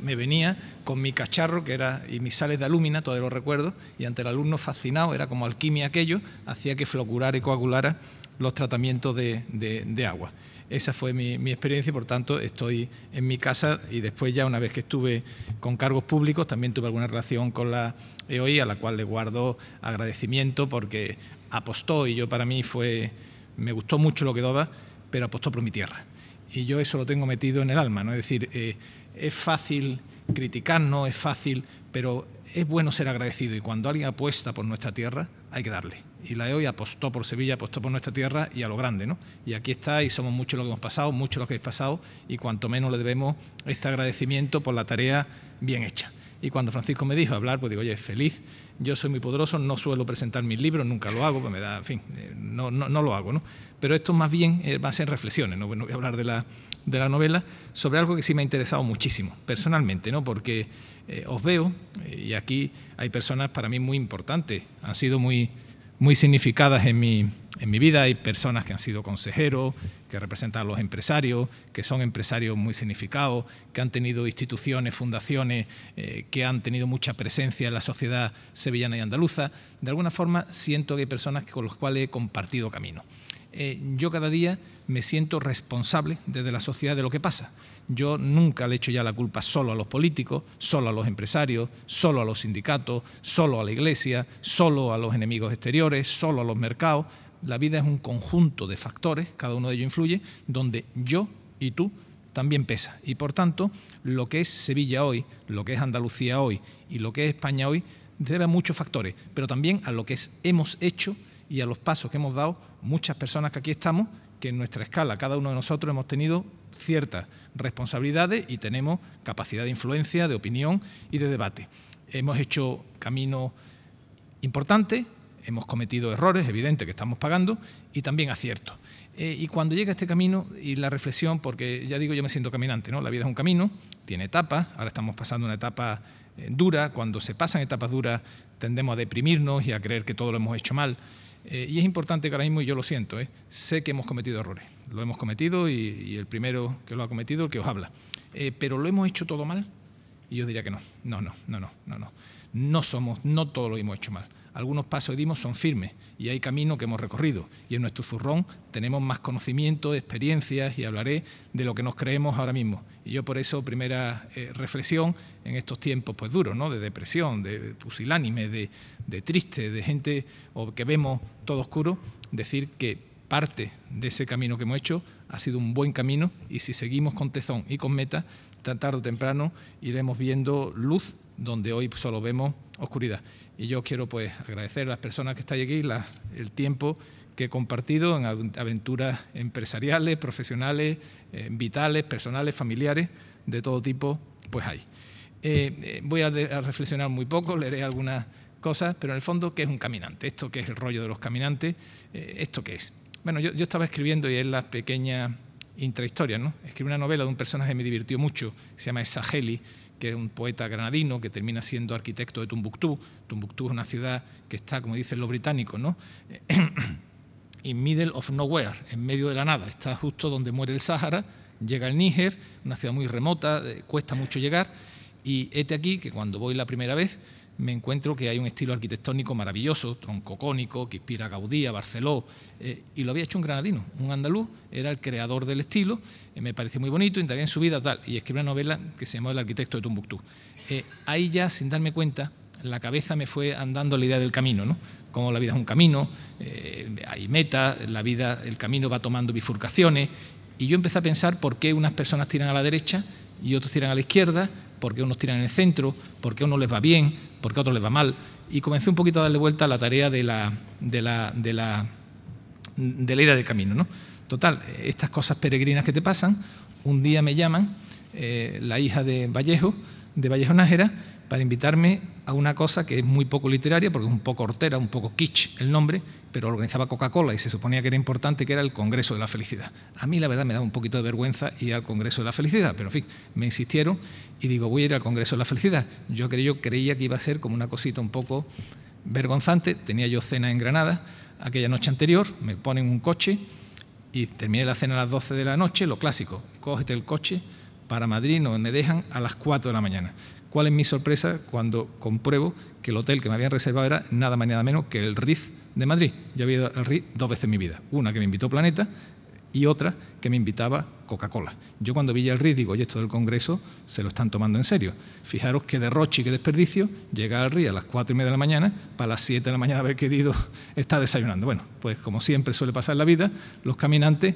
me venía con mi cacharro que era, y mis sales de alumina, todos lo recuerdo, y ante el alumno fascinado, era como alquimia aquello, hacía que flocurar y coagulara los tratamientos de, agua. Esa fue mi, experiencia y por tanto estoy en mi casa y después ya una vez que estuve con cargos públicos también tuve alguna relación con la EOI a la cual le guardo agradecimiento porque apostó y yo para mí fue, me gustó mucho lo que daba, pero apostó por mi tierra. Y yo eso lo tengo metido en el alma, ¿no? Es decir, eh, es fácil criticarnos, es fácil, pero es bueno ser agradecido y cuando alguien apuesta por nuestra tierra, hay que darle. Y la EOI apostó por Sevilla, apostó por nuestra tierra y a lo grande, ¿no? Y aquí está y somos muchos los que hemos pasado, muchos los que habéis pasado y cuanto menos le debemos este agradecimiento por la tarea bien hecha. Y cuando Francisco me dijo hablar, pues digo, oye, feliz, yo soy muy poderoso, no suelo presentar mis libros, nunca lo hago, pues me da, en fin, eh, no, no lo hago, ¿no? Pero esto más bien eh, va a ser reflexiones, ¿no? voy a hablar de la de la novela, sobre algo que sí me ha interesado muchísimo, personalmente, ¿no? porque eh, os veo eh, y aquí hay personas para mí muy importantes, han sido muy, significadas en mi, vida, hay personas que han sido consejeros, que representan a los empresarios, que son empresarios muy significados, que han tenido instituciones, fundaciones, eh, que han tenido mucha presencia en la sociedad sevillana y andaluza. De alguna forma siento que hay personas con las cuales he compartido camino. Eh, yo cada día me siento responsable desde la sociedad de lo que pasa. Yo nunca le echo ya la culpa solo a los políticos, solo a los empresarios, solo a los sindicatos, solo a la iglesia, solo a los enemigos exteriores, solo a los mercados. La vida es un conjunto de factores, cada uno de ellos influye, donde yo y tú también pesa. Y por tanto, lo que es Sevilla hoy, lo que es Andalucía hoy y lo que es España hoy debe a muchos factores, pero también a lo que hemos hecho y a los pasos que hemos dado muchas personas que aquí estamos, que en nuestra escala, cada uno de nosotros hemos tenido ciertas responsabilidades y tenemos capacidad de influencia, de opinión y de debate. Hemos hecho caminos importantes, hemos cometido errores, evidente que estamos pagando, y también aciertos. Eh, y cuando llega este camino y la reflexión, porque ya digo, yo me siento caminante, ¿no? La vida es un camino, tiene etapas, ahora estamos pasando una etapa eh, dura, cuando se pasan etapas duras tendemos a deprimirnos y a creer que todo lo hemos hecho mal eh, y es importante que ahora mismo, y yo lo siento, eh, sé que hemos cometido errores. Lo hemos cometido y, el primero que lo ha cometido, el que os habla. Eh, pero lo hemos hecho todo mal. Y yo diría que no, no, no, no, no, no, no. No somos, no todo lo hemos hecho mal algunos pasos dimos son firmes y hay camino que hemos recorrido. Y en nuestro zurrón tenemos más conocimiento, experiencias y hablaré de lo que nos creemos ahora mismo. Y yo por eso, primera eh, reflexión en estos tiempos pues duros, ¿no? de depresión, de pusilánime, de, triste, de gente o que vemos todo oscuro, decir que parte de ese camino que hemos hecho ha sido un buen camino y si seguimos con tezón y con meta, tarde o temprano iremos viendo luz donde hoy solo vemos oscuridad. Y yo quiero pues agradecer a las personas que estáis aquí el tiempo que he compartido en aventuras empresariales, profesionales, eh, vitales, personales, familiares, de todo tipo, pues hay. Eh, eh, voy a, reflexionar muy poco, leeré algunas cosas, pero en el fondo, ¿qué es un caminante? ¿Esto qué es el rollo de los caminantes? ¿Esto qué es? Bueno, yo, estaba escribiendo y es la pequeña intrahistoria, ¿no? Escribí una novela de un personaje que me divirtió mucho, se llama Esageli, que es un poeta granadino que termina siendo arquitecto de Tumbuctú. Tumbuctú es una ciudad que está, como dicen los británicos, ¿no? in middle of nowhere, en medio de la nada. Está justo donde muere el Sáhara, llega el Níger, una ciudad muy remota, eh, cuesta mucho llegar. Y este aquí que cuando voy la primera vez, me encuentro que hay un estilo arquitectónico maravilloso, troncocónico, que inspira a Gaudí, a Barceló, eh, y lo había hecho un granadino, un andaluz, era el creador del estilo, eh, me pareció muy bonito, indagué en su vida tal, y escribe una novela que se llamó El arquitecto de Tumbuctú. Eh, ahí ya, sin darme cuenta, la cabeza me fue andando la idea del camino, ¿no? Como la vida es un camino, hay metas, la vida, el camino va tomando bifurcaciones, y yo empecé a pensar por qué unas personas tiran a la derecha y otros tiran a la izquierda, porque unos tiran en el centro, porque a les va bien, porque a otro les va mal. Y comencé un poquito a darle vuelta a la tarea de la, de la, de la, de ida de camino. ¿no? Total, estas cosas peregrinas que te pasan, un día me llaman eh, la hija de Vallejo, de Vallejo Nájera, para invitarme a una cosa que es muy poco literaria, porque es un poco hortera, un poco kitsch el nombre, pero organizaba Coca-Cola y se suponía que era importante, que era el Congreso de la Felicidad. A mí, la verdad, me daba un poquito de vergüenza ir al Congreso de la Felicidad, pero en fin, me insistieron y digo, voy a ir al Congreso de la Felicidad. Yo, creía que iba a ser como una cosita un poco vergonzante. Tenía yo cena en Granada aquella noche anterior, me ponen un coche y terminé la cena a las 12 de la noche, lo clásico, cógete el coche para Madrid, no me dejan a las 4 de la mañana. ¿Cuál es mi sorpresa cuando compruebo que el hotel que me habían reservado era nada más ni nada menos que el Riz de Madrid? Yo había ido al Riz dos veces en mi vida. Una que me invitó Planeta y otra que me invitaba Coca-Cola. Yo cuando vi el Riz digo, oye, esto del Congreso se lo están tomando en serio. Fijaros qué derroche y qué desperdicio llegar al Riz a las cuatro y media de la mañana para las 7 de la mañana haber querido estar desayunando. Bueno, pues como siempre suele pasar en la vida, los caminantes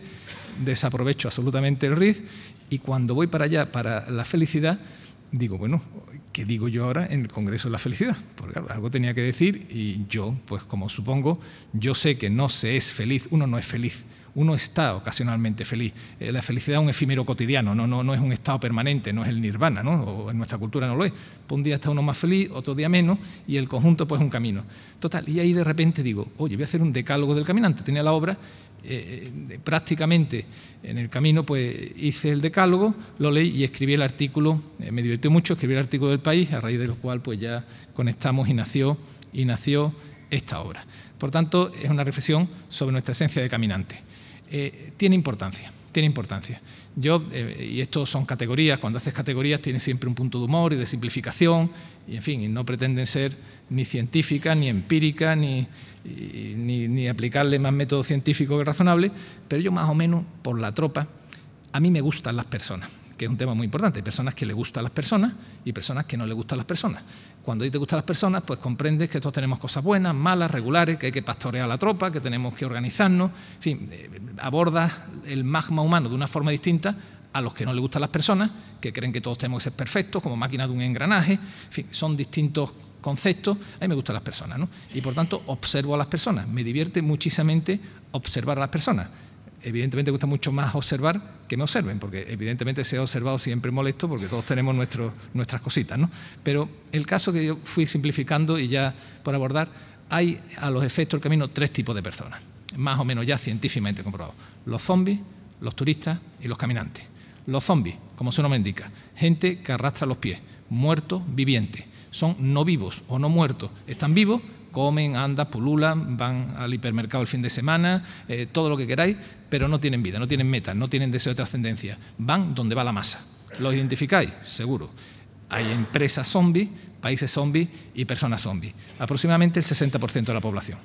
desaprovecho absolutamente el Riz y cuando voy para allá, para la felicidad, digo, bueno, ¿qué digo yo ahora en el Congreso de la Felicidad? Porque algo tenía que decir y yo, pues como supongo, yo sé que no se es feliz, uno no es feliz, uno está ocasionalmente feliz. Eh, la felicidad es un efímero cotidiano, no, no, es un estado permanente, no es el nirvana, ¿no? en nuestra cultura no lo es. Pues un día está uno más feliz, otro día menos, y el conjunto pues es un camino. Total, y ahí de repente digo, oye, voy a hacer un decálogo del caminante. Tenía la obra eh, eh, prácticamente en el camino pues hice el decálogo, lo leí y escribí el artículo, eh, me divirtió mucho, escribí el artículo del país, a raíz del cual pues ya conectamos y nació, y nació esta obra. Por tanto, es una reflexión sobre nuestra esencia de caminante. tiene importancia, tiene importancia. Yo, eh, y esto son categorías, cuando haces categorías tienes siempre un punto de humor y de simplificación, y en fin, no pretenden ser ni científicas, ni empíricas, ni, ni aplicarle más método científico que razonable, pero yo más o menos, por la tropa, a mí me gustan las personas que es un tema muy importante. Hay personas que le gustan las personas y personas que no le gustan las personas. Cuando a ti te gustan las personas, pues comprendes que todos tenemos cosas buenas, malas, regulares, que hay que pastorear la tropa, que tenemos que organizarnos. En fin, eh, abordas el magma humano de una forma distinta a los que no le gustan las personas, que creen que todos tenemos que ser perfectos, como máquinas de un engranaje. En fin, son distintos conceptos. A mí me gustan las personas, ¿no? Y por tanto, observo a las personas. Me divierte muchísimamente observar a las personas evidentemente gusta mucho más observar que me observen, porque evidentemente se ha observado siempre molesto, porque todos tenemos nuestras cositas. ¿no? Pero el caso que yo fui simplificando y ya por abordar, hay a los efectos del camino tres tipos de personas, más o menos ya científicamente comprobados. Los zombies, los turistas y los caminantes. Los zombies, como su nombre indica, gente que arrastra los pies, muertos, vivientes. Son no vivos o no muertos. Están vivos, comen, andan, pululan, van al hipermercado el fin de semana, eh, todo lo que queráis, pero no tienen vida, no tienen meta, no tienen deseo de trascendencia. Van donde va la masa. ¿Lo identificáis? Seguro. Hay empresas zombies, países zombies y personas zombies. Aproximadamente el 60% de la población.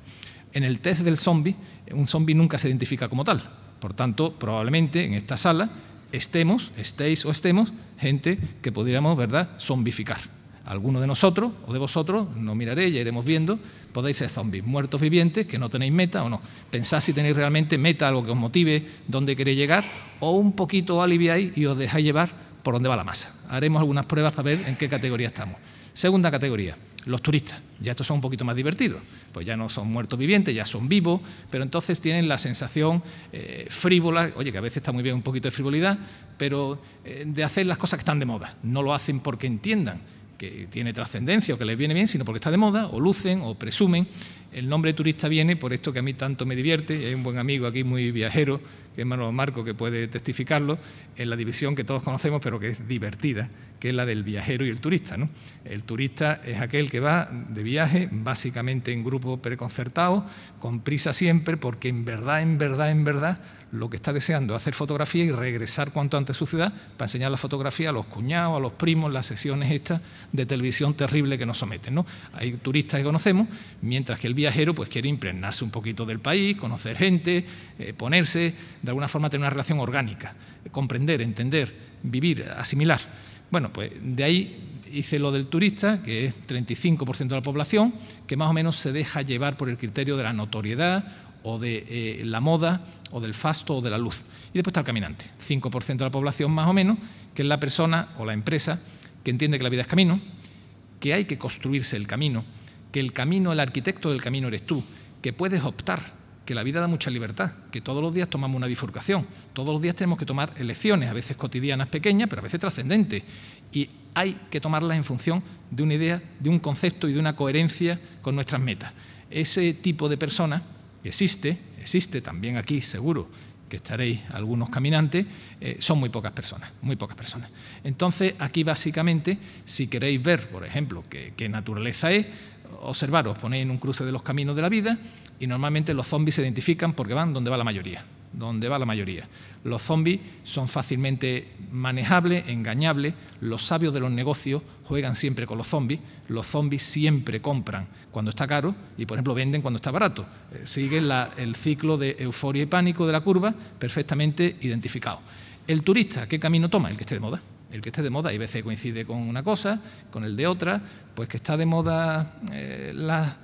En el test del zombie, un zombie nunca se identifica como tal. Por tanto, probablemente en esta sala estemos, estéis o estemos, gente que pudiéramos, ¿verdad?, zombificar alguno de nosotros o de vosotros, no miraré, ya iremos viendo, podéis ser zombies, muertos vivientes, que no tenéis meta o no. Pensad si tenéis realmente meta, algo que os motive, dónde queréis llegar, o un poquito aliviáis y os dejáis llevar por donde va la masa. Haremos algunas pruebas para ver en qué categoría estamos. Segunda categoría, los turistas. Ya estos son un poquito más divertidos, pues ya no son muertos vivientes, ya son vivos, pero entonces tienen la sensación eh, frívola, oye, que a veces está muy bien un poquito de frivolidad, pero eh, de hacer las cosas que están de moda. No lo hacen porque entiendan que tiene trascendencia o que les viene bien, sino porque está de moda, o lucen, o presumen. El nombre turista viene por esto que a mí tanto me divierte. Hay un buen amigo aquí muy viajero que es Manolo Marco, que puede testificarlo, en la división que todos conocemos, pero que es divertida, que es la del viajero y el turista. ¿no? El turista es aquel que va de viaje, básicamente en grupo preconcertado, con prisa siempre, porque en verdad, en verdad, en verdad, lo que está deseando es hacer fotografía y regresar cuanto antes a su ciudad para enseñar la fotografía a los cuñados, a los primos, las sesiones estas de televisión terrible que nos someten. ¿no? Hay turistas que conocemos, mientras que el viajero pues, quiere impregnarse un poquito del país, conocer gente, eh, ponerse, de alguna forma tener una relación orgánica, comprender, entender, vivir, asimilar. Bueno, pues de ahí hice lo del turista, que es 35% de la población, que más o menos se deja llevar por el criterio de la notoriedad o de eh, la moda o del fasto o de la luz. Y después está el caminante, 5% de la población más o menos, que es la persona o la empresa que entiende que la vida es camino, que hay que construirse el camino, que el camino, el arquitecto del camino eres tú, que puedes optar que la vida da mucha libertad, que todos los días tomamos una bifurcación, todos los días tenemos que tomar elecciones, a veces cotidianas pequeñas, pero a veces trascendentes, y hay que tomarlas en función de una idea, de un concepto y de una coherencia con nuestras metas. Ese tipo de personas que existe, existe también aquí seguro, que estaréis algunos caminantes, eh, son muy pocas personas, muy pocas personas. Entonces, aquí básicamente, si queréis ver, por ejemplo, qué naturaleza es, observaros, ponéis en un cruce de los caminos de la vida y normalmente los zombies se identifican porque van donde va la mayoría. Donde va la mayoría. Los zombies son fácilmente manejables, engañables. Los sabios de los negocios juegan siempre con los zombies. Los zombies siempre compran cuando está caro y, por ejemplo, venden cuando está barato. Eh, sigue siguen el ciclo de euforia y pánico de la curva perfectamente identificado. El turista, ¿qué camino toma? El que esté de moda el que esté de moda, a veces coincide con una cosa, con el de otra, pues que está de moda eh, las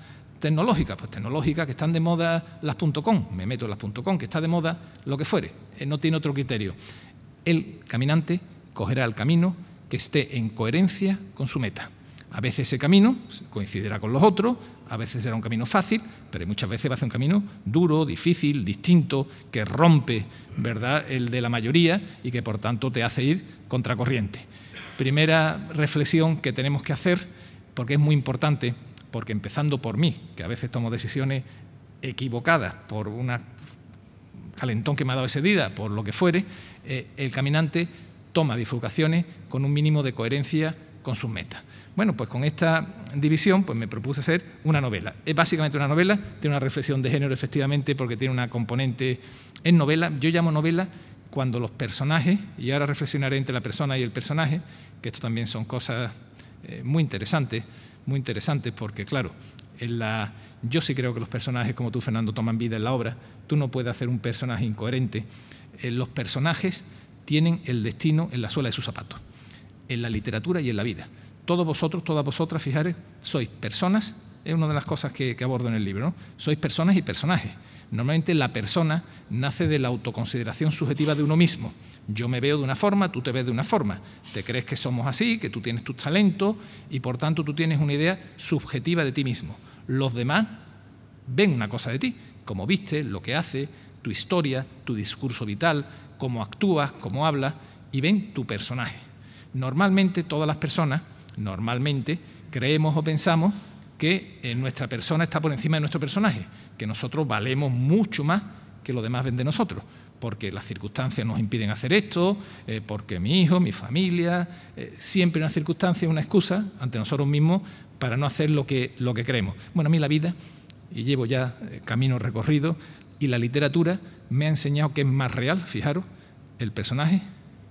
tecnológicas, pues tecnológicas que están de moda las .com, me meto en las .com, que está de moda lo que fuere, eh, no tiene otro criterio. El caminante cogerá el camino que esté en coherencia con su meta. A veces ese camino coincidirá con los otros, a veces era un camino fácil, pero muchas veces va a ser un camino duro, difícil, distinto, que rompe ¿verdad? el de la mayoría y que por tanto te hace ir contracorriente. Primera reflexión que tenemos que hacer, porque es muy importante, porque empezando por mí, que a veces tomo decisiones equivocadas por un calentón que me ha dado ese día, por lo que fuere, eh, el caminante toma bifurcaciones con un mínimo de coherencia con sus metas. Bueno, pues con esta división pues me propuse hacer una novela. Es básicamente una novela, tiene una reflexión de género efectivamente porque tiene una componente en novela. Yo llamo novela cuando los personajes, y ahora reflexionaré entre la persona y el personaje, que esto también son cosas eh, muy interesantes, muy interesantes porque claro, en yo sí creo que los personajes como tú, Fernando, toman vida en la obra. Tú no puedes hacer un personaje incoherente. Eh, los personajes tienen el destino en la suela de sus zapatos en la literatura y en la vida. Todos vosotros, todas vosotras, fijaros, sois personas, es una de las cosas que, abordo en el libro, sois personas y personajes. Normalmente la persona nace de la autoconsideración subjetiva de uno mismo. Yo me veo de una forma, tú te ves de una forma. Te crees que somos así, que tú tienes tus talentos y por tanto tú tienes una idea subjetiva de ti mismo. Los demás ven una cosa de ti, ...como viste, lo que hace, tu historia, tu discurso vital, cómo actúas, cómo hablas y ven tu personaje. Normalmente todas las personas, normalmente, creemos o pensamos que eh, nuestra persona está por encima de nuestro personaje, que nosotros valemos mucho más que los demás ven de nosotros, porque las circunstancias nos impiden hacer esto, eh, porque mi hijo, mi familia, eh, siempre una circunstancia, una excusa ante nosotros mismos para no hacer lo que, lo que creemos. Bueno, a mí la vida, y llevo ya camino recorrido, y la literatura me ha enseñado que es más real, fijaros, el personaje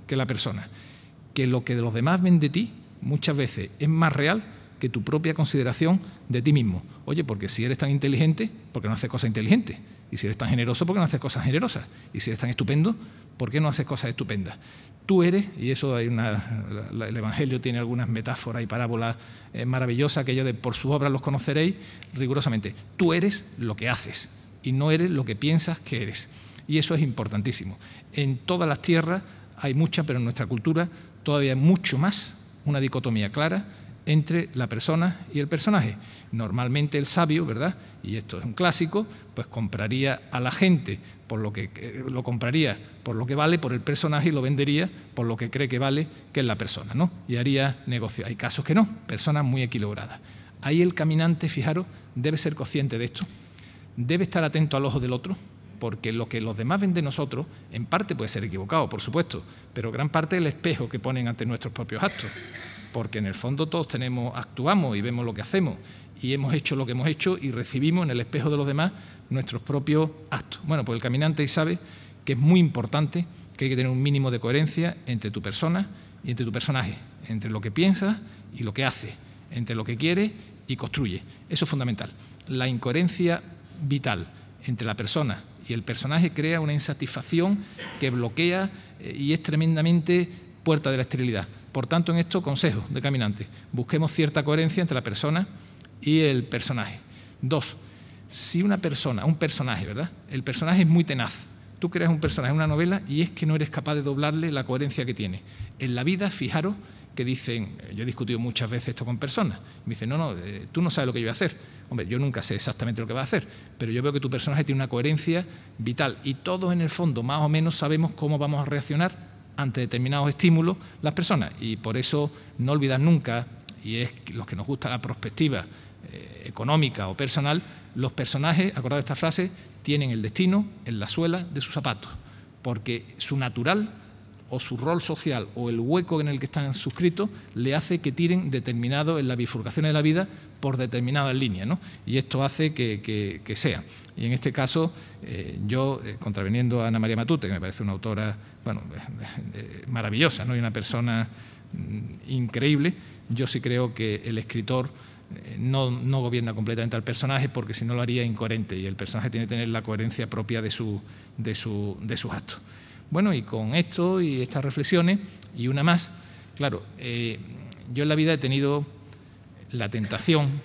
que la persona que lo que los demás ven de ti muchas veces es más real que tu propia consideración de ti mismo. Oye, porque si eres tan inteligente, porque no haces cosas inteligentes? Y si eres tan generoso, porque no haces cosas generosas? Y si eres tan estupendo, ¿por qué no haces cosas estupendas? Tú eres, y eso hay una, el Evangelio tiene algunas metáforas y parábolas eh, maravillosas, aquello de por sus obras los conoceréis rigurosamente. Tú eres lo que haces y no eres lo que piensas que eres. Y eso es importantísimo. En todas las tierras hay muchas, pero en nuestra cultura todavía mucho más una dicotomía clara entre la persona y el personaje. Normalmente el sabio, ¿verdad? Y esto es un clásico, pues compraría a la gente por lo que eh, lo compraría por lo que vale por el personaje y lo vendería por lo que cree que vale, que es la persona, ¿no? Y haría negocio. Hay casos que no, personas muy equilibradas. Ahí el caminante, fijaros, debe ser consciente de esto. Debe estar atento al ojo del otro, porque lo que los demás ven de nosotros, en parte puede ser equivocado, por supuesto, pero gran parte es el espejo que ponen ante nuestros propios actos, porque en el fondo todos tenemos, actuamos y vemos lo que hacemos, y hemos hecho lo que hemos hecho y recibimos en el espejo de los demás nuestros propios actos. Bueno, pues el caminante sabe que es muy importante que hay que tener un mínimo de coherencia entre tu persona y entre tu personaje, entre lo que piensas y lo que haces, entre lo que quieres y construye. Eso es fundamental. La incoherencia vital entre la persona y el personaje crea una insatisfacción que bloquea eh, y es tremendamente puerta de la esterilidad. Por tanto, en esto, consejo de caminante, busquemos cierta coherencia entre la persona y el personaje. Dos, si una persona, un personaje, ¿verdad? El personaje es muy tenaz. Tú creas un personaje, una novela, y es que no eres capaz de doblarle la coherencia que tiene. En la vida, fijaros que dicen, eh, yo he discutido muchas veces esto con personas, me dicen, no, no, eh, tú no sabes lo que yo voy a hacer. Hombre, yo nunca sé exactamente lo que va a hacer, pero yo veo que tu personaje tiene una coherencia vital y todos en el fondo más o menos sabemos cómo vamos a reaccionar ante determinados estímulos las personas y por eso no olvidan nunca, y es los que nos gusta la perspectiva eh, económica o personal, los personajes, acordad esta frase, tienen el destino en la suela de sus zapatos, porque su natural o su rol social o el hueco en el que están suscritos le hace que tiren determinado en la bifurcación de la vida por determinadas líneas. ¿no? Y esto hace que, sea. Y en este caso, eh, yo, eh, contraveniendo a Ana María Matute, que me parece una autora eh, maravillosa ¿no? y una persona mm, increíble, yo sí creo que el escritor... No, gobierna completamente al personaje porque si no lo haría incoherente y el personaje tiene que tener la coherencia propia de, su, de sus actos. Bueno, y con esto y estas reflexiones y una más, claro, eh, yo en la vida he tenido la tentación,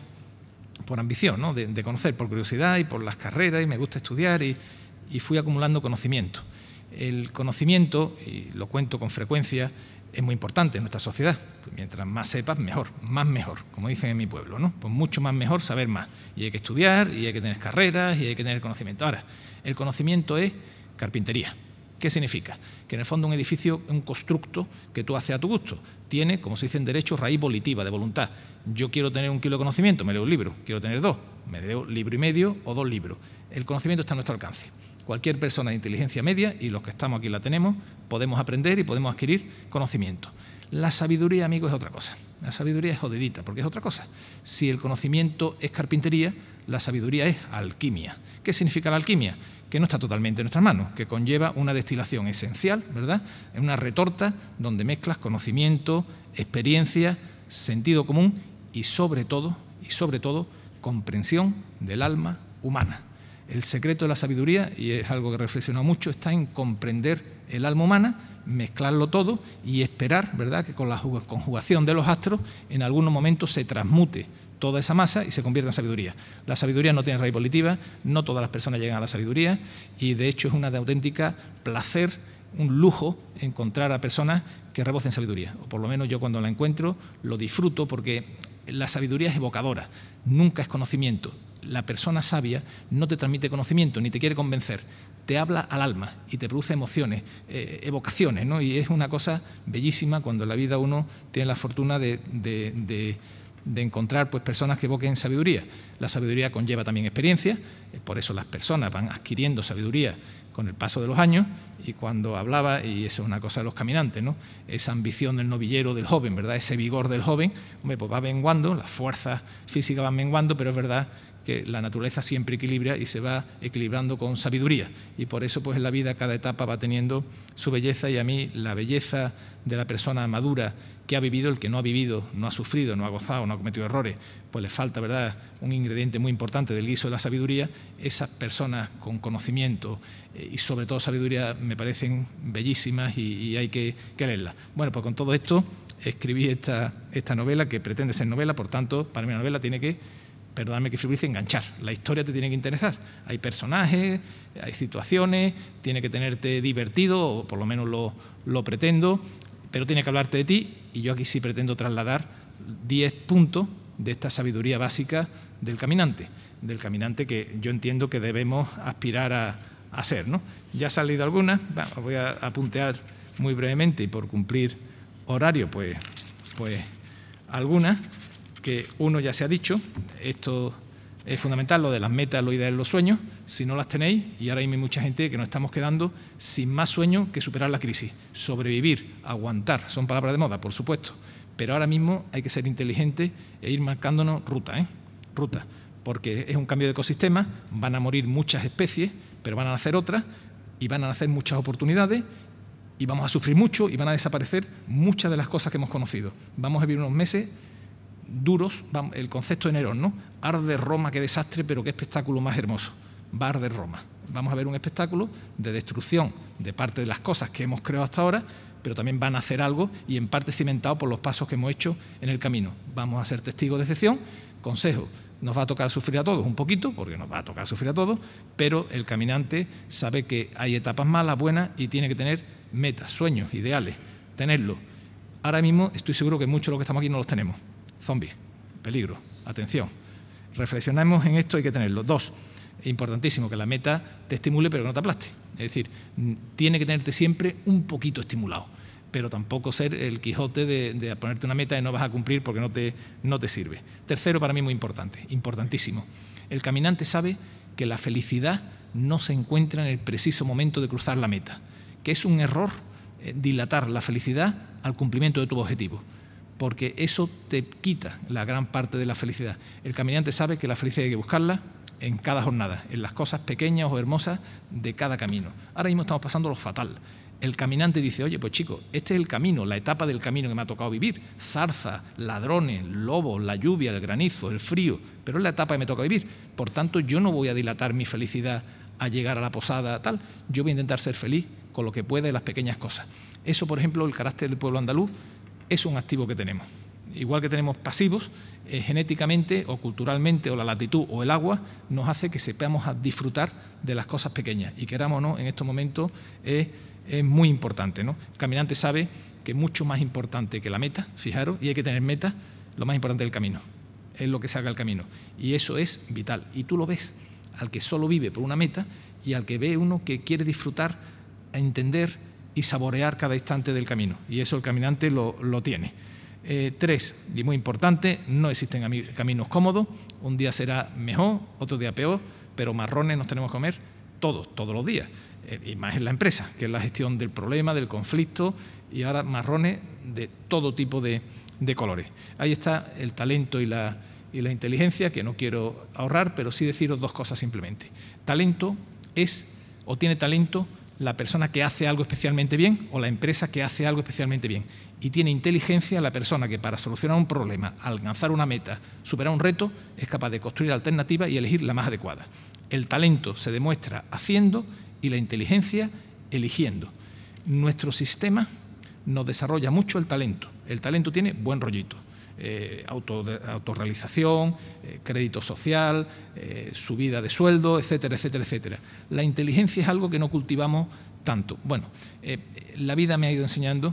por ambición, ¿no? de, conocer, por curiosidad y por las carreras, y me gusta estudiar y, fui acumulando conocimiento. El conocimiento, y lo cuento con frecuencia, es muy importante en nuestra sociedad. Pues mientras más sepas, mejor, más mejor, como dicen en mi pueblo, ¿no? Pues mucho más mejor saber más. Y hay que estudiar, y hay que tener carreras, y hay que tener conocimiento. Ahora, el conocimiento es carpintería. ¿Qué significa? Que en el fondo un edificio un constructo que tú haces a tu gusto. Tiene, como se dice en derecho, raíz volitiva, de voluntad. Yo quiero tener un kilo de conocimiento, me leo un libro. Quiero tener dos, me leo libro y medio o dos libros. El conocimiento está a nuestro alcance. Cualquier persona de inteligencia media, y los que estamos aquí la tenemos, podemos aprender y podemos adquirir conocimiento. La sabiduría, amigos, es otra cosa. La sabiduría es jodidita, porque es otra cosa. Si el conocimiento es carpintería, la sabiduría es alquimia. ¿Qué significa la alquimia? que no está totalmente en nuestras manos, que conlleva una destilación esencial, ¿verdad? Es una retorta donde mezclas conocimiento, experiencia, sentido común y sobre todo, y sobre todo, comprensión del alma humana. El secreto de la sabiduría, y es algo que reflexionó mucho, está en comprender el alma humana, mezclarlo todo y esperar, ¿verdad?, que con la conjugación de los astros en algunos momentos se transmute, toda esa masa y se convierte en sabiduría. La sabiduría no tiene raíz volitiva, no todas las personas llegan a la sabiduría y de hecho es una de auténtica placer, un lujo encontrar a personas que rebocen sabiduría. O por lo menos yo cuando la encuentro lo disfruto porque la sabiduría es evocadora, nunca es conocimiento. La persona sabia no te transmite conocimiento ni te quiere convencer, te habla al alma y te produce emociones, eh, evocaciones, ¿no? Y es una cosa bellísima cuando en la vida uno tiene la fortuna de de encontrar pues, personas que evoquen sabiduría. La sabiduría conlleva también experiencia, eh, por eso las personas van adquiriendo sabiduría con el paso de los años y cuando hablaba, y eso es una cosa de los caminantes, ¿no? esa ambición del novillero, del joven, ¿verdad? ese vigor del joven, hombre, pues va menguando, las fuerzas físicas van menguando, pero es verdad que la naturaleza siempre equilibra y se va equilibrando con sabiduría. Y por eso, pues en la vida cada etapa va teniendo su belleza y a mí la belleza de la persona madura que ha vivido, el que no ha vivido, no ha sufrido, no ha gozado, no ha cometido errores, pues le falta, ¿verdad?, un ingrediente muy importante del guiso de la sabiduría. Esas personas con conocimiento eh, y sobre todo sabiduría me parecen bellísimas y, hay que, leerlas. Bueno, pues con todo esto escribí esta, esta novela que pretende ser novela, por tanto, para mí la novela tiene que perdóname que frivolice, enganchar. La historia te tiene que interesar. Hay personajes, hay situaciones, tiene que tenerte divertido, o por lo menos lo, pretendo, pero tiene que hablarte de ti y yo aquí sí pretendo trasladar 10 puntos de esta sabiduría básica del caminante, del caminante que yo entiendo que debemos aspirar a, ser. ¿no? Ya ha salido alguna, voy a, apuntear puntear muy brevemente y por cumplir horario, pues, pues algunas uno ya se ha dicho, esto es fundamental, lo de las metas, lo de los sueños, si no las tenéis, y ahora hay mucha gente que nos estamos quedando sin más sueños que superar la crisis, sobrevivir, aguantar, son palabras de moda, por supuesto, pero ahora mismo hay que ser inteligente e ir marcándonos ruta, ¿eh? ruta, porque es un cambio de ecosistema, van a morir muchas especies, pero van a nacer otras y van a nacer muchas oportunidades y vamos a sufrir mucho y van a desaparecer muchas de las cosas que hemos conocido. Vamos a vivir unos meses duros, el concepto de Nerón, ¿no? Arde Roma, qué desastre, pero qué espectáculo más hermoso. Va de Roma. Vamos a ver un espectáculo de destrucción de parte de las cosas que hemos creado hasta ahora, pero también van a hacer algo y en parte cimentado por los pasos que hemos hecho en el camino. Vamos a ser testigos de excepción. Consejo, nos va a tocar sufrir a todos un poquito, porque nos va a tocar sufrir a todos, pero el caminante sabe que hay etapas malas, buenas y tiene que tener metas, sueños, ideales, tenerlos, Ahora mismo estoy seguro que muchos de los que estamos aquí no los tenemos. Zombie, peligro, atención. reflexionemos en esto, hay que tenerlo. Dos, importantísimo, que la meta te estimule pero que no te aplaste. Es decir, tiene que tenerte siempre un poquito estimulado, pero tampoco ser el Quijote de, de ponerte una meta y no vas a cumplir porque no te, no te sirve. Tercero, para mí muy importante, importantísimo. El caminante sabe que la felicidad no se encuentra en el preciso momento de cruzar la meta, que es un error eh, dilatar la felicidad al cumplimiento de tu objetivo porque eso te quita la gran parte de la felicidad. El caminante sabe que la felicidad hay que buscarla en cada jornada, en las cosas pequeñas o hermosas de cada camino. Ahora mismo estamos pasando lo fatal. El caminante dice, oye, pues chico, este es el camino, la etapa del camino que me ha tocado vivir. Zarza, ladrones, lobos, la lluvia, el granizo, el frío, pero es la etapa que me toca vivir. Por tanto, yo no voy a dilatar mi felicidad a llegar a la posada, tal. Yo voy a intentar ser feliz con lo que pueda y las pequeñas cosas. Eso, por ejemplo, el carácter del pueblo andaluz es un activo que tenemos. Igual que tenemos pasivos, eh, genéticamente o culturalmente o la latitud o el agua nos hace que sepamos a disfrutar de las cosas pequeñas. Y queramos no, en estos momentos es, muy importante. ¿no? El caminante sabe que es mucho más importante que la meta, fijaros, y hay que tener meta, lo más importante es el camino, es lo que salga el camino. Y eso es vital. Y tú lo ves, al que solo vive por una meta y al que ve uno que quiere disfrutar, entender, y saborear cada instante del camino. Y eso el caminante lo, tiene. Eh, tres, y muy importante, no existen caminos cómodos. Un día será mejor, otro día peor, pero marrones nos tenemos que comer todos, todos los días. Eh, y más en la empresa, que es la gestión del problema, del conflicto, y ahora marrones de todo tipo de, de colores. Ahí está el talento y la, y la inteligencia, que no quiero ahorrar, pero sí deciros dos cosas simplemente. Talento es, o tiene talento, la persona que hace algo especialmente bien o la empresa que hace algo especialmente bien. Y tiene inteligencia la persona que para solucionar un problema, alcanzar una meta, superar un reto, es capaz de construir alternativas y elegir la más adecuada. El talento se demuestra haciendo y la inteligencia eligiendo. Nuestro sistema nos desarrolla mucho el talento. El talento tiene buen rollito. Eh, auto, autorrealización, eh, crédito social, eh, subida de sueldo, etcétera, etcétera, etcétera. La inteligencia es algo que no cultivamos tanto. Bueno, la vida me ha ido enseñando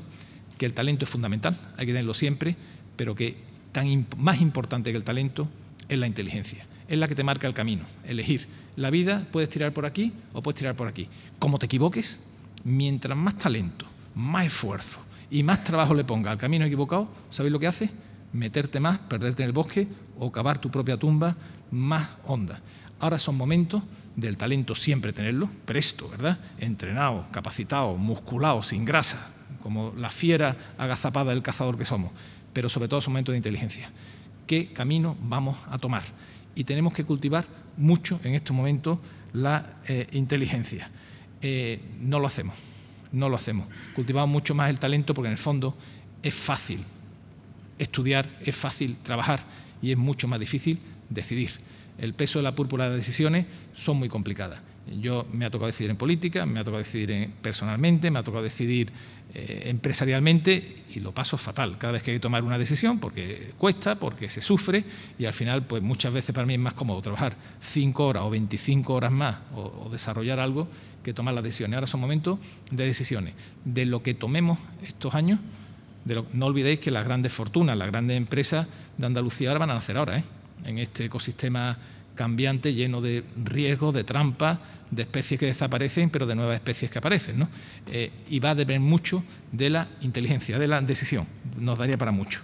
que el talento es fundamental, hay que tenerlo siempre, pero que tan más importante que el talento es la inteligencia. Es la que te marca el camino, elegir. La vida puedes tirar por aquí o puedes tirar por aquí. Como te equivoques, mientras más talento, más esfuerzo y más trabajo le ponga al camino equivocado, ¿sabéis lo que hace? meterte más, perderte en el bosque o cavar tu propia tumba más honda. Ahora son momentos del talento siempre tenerlo, presto, ¿verdad? Entrenado, capacitado, musculado, sin grasa, como la fiera agazapada del cazador que somos, pero sobre todo son momentos de inteligencia. ¿Qué camino vamos a tomar? Y tenemos que cultivar mucho en estos momentos la eh, inteligencia. Eh, no lo hacemos, no lo hacemos. Cultivamos mucho más el talento porque en el fondo es fácil estudiar, es fácil trabajar y es mucho más difícil decidir. El peso de la púrpura de decisiones son muy complicadas. Yo me ha tocado decidir en política, me ha tocado decidir personalmente, me ha tocado decidir eh, empresarialmente y lo paso fatal cada vez que hay que tomar una decisión porque cuesta, porque se sufre y al final pues muchas veces para mí es más cómodo trabajar cinco horas o 25 horas más o, o desarrollar algo que tomar las decisiones. Ahora son momentos de decisiones. De lo que tomemos estos años, no olvidéis que las grandes fortunas, las grandes empresas de Andalucía ahora van a nacer ahora, ¿eh? en este ecosistema cambiante, lleno de riesgos, de trampas, de especies que desaparecen, pero de nuevas especies que aparecen. Eh, y va a depender mucho de la inteligencia, de la decisión. Nos daría para mucho.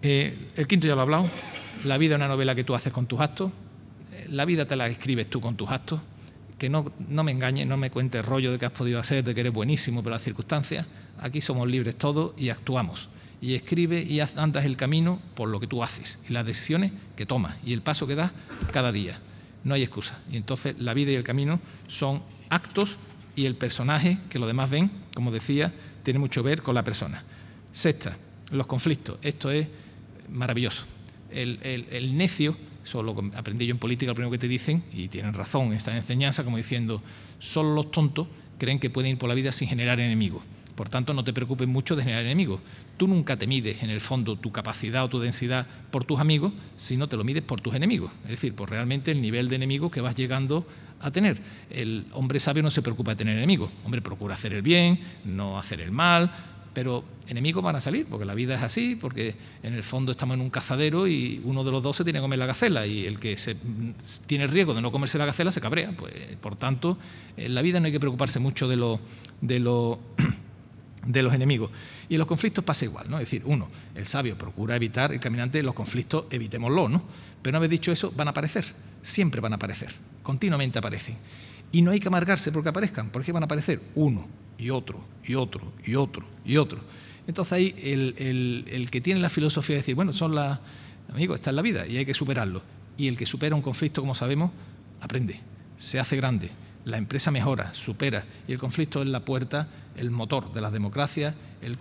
Eh, el quinto ya lo he hablado. La vida es una novela que tú haces con tus actos. La vida te la escribes tú con tus actos que no, me engañes, no me cuentes rollo de que has podido hacer, de que eres buenísimo, por las circunstancias, aquí somos libres todos y actuamos. Y escribe y andas el camino por lo que tú haces y las decisiones que tomas y el paso que das cada día. No hay excusa. Y entonces la vida y el camino son actos y el personaje que los demás ven, como decía, tiene mucho que ver con la persona. Sexta, los conflictos. Esto es maravilloso. el necio eso lo aprendí yo en política, lo primero que te dicen, y tienen razón esta enseñanza, como diciendo, solo los tontos creen que pueden ir por la vida sin generar enemigos. Por tanto, no te preocupes mucho de generar enemigos. Tú nunca te mides, en el fondo, tu capacidad o tu densidad por tus amigos, sino te lo mides por tus enemigos. Es decir, por realmente el nivel de enemigos que vas llegando a tener. El hombre sabio no se preocupa de tener enemigos. Hombre, procura hacer el bien, no hacer el mal, pero enemigos van a salir, porque la vida es así, porque en el fondo estamos en un cazadero y uno de los dos se tiene que comer la gacela y el que tiene riesgo de no comerse la gacela se cabrea. Pues, por tanto, en la vida no hay que preocuparse mucho de, los enemigos. Y en los conflictos pasa igual, ¿no? Es decir, uno, el sabio procura evitar, el caminante, los conflictos, evitémoslo, ¿no? Pero una vez dicho eso, van a aparecer, siempre van a aparecer, continuamente aparecen. Y no hay que amargarse porque aparezcan, porque van a aparecer uno, y otro, y otro, y otro, y otro. Entonces ahí el, que tiene la filosofía de decir, bueno, son las, amigos, está es la vida y hay que superarlo. Y el que supera un conflicto, como sabemos, aprende, se hace grande, la empresa mejora, supera. Y el conflicto es la puerta, el motor de las democracias, el,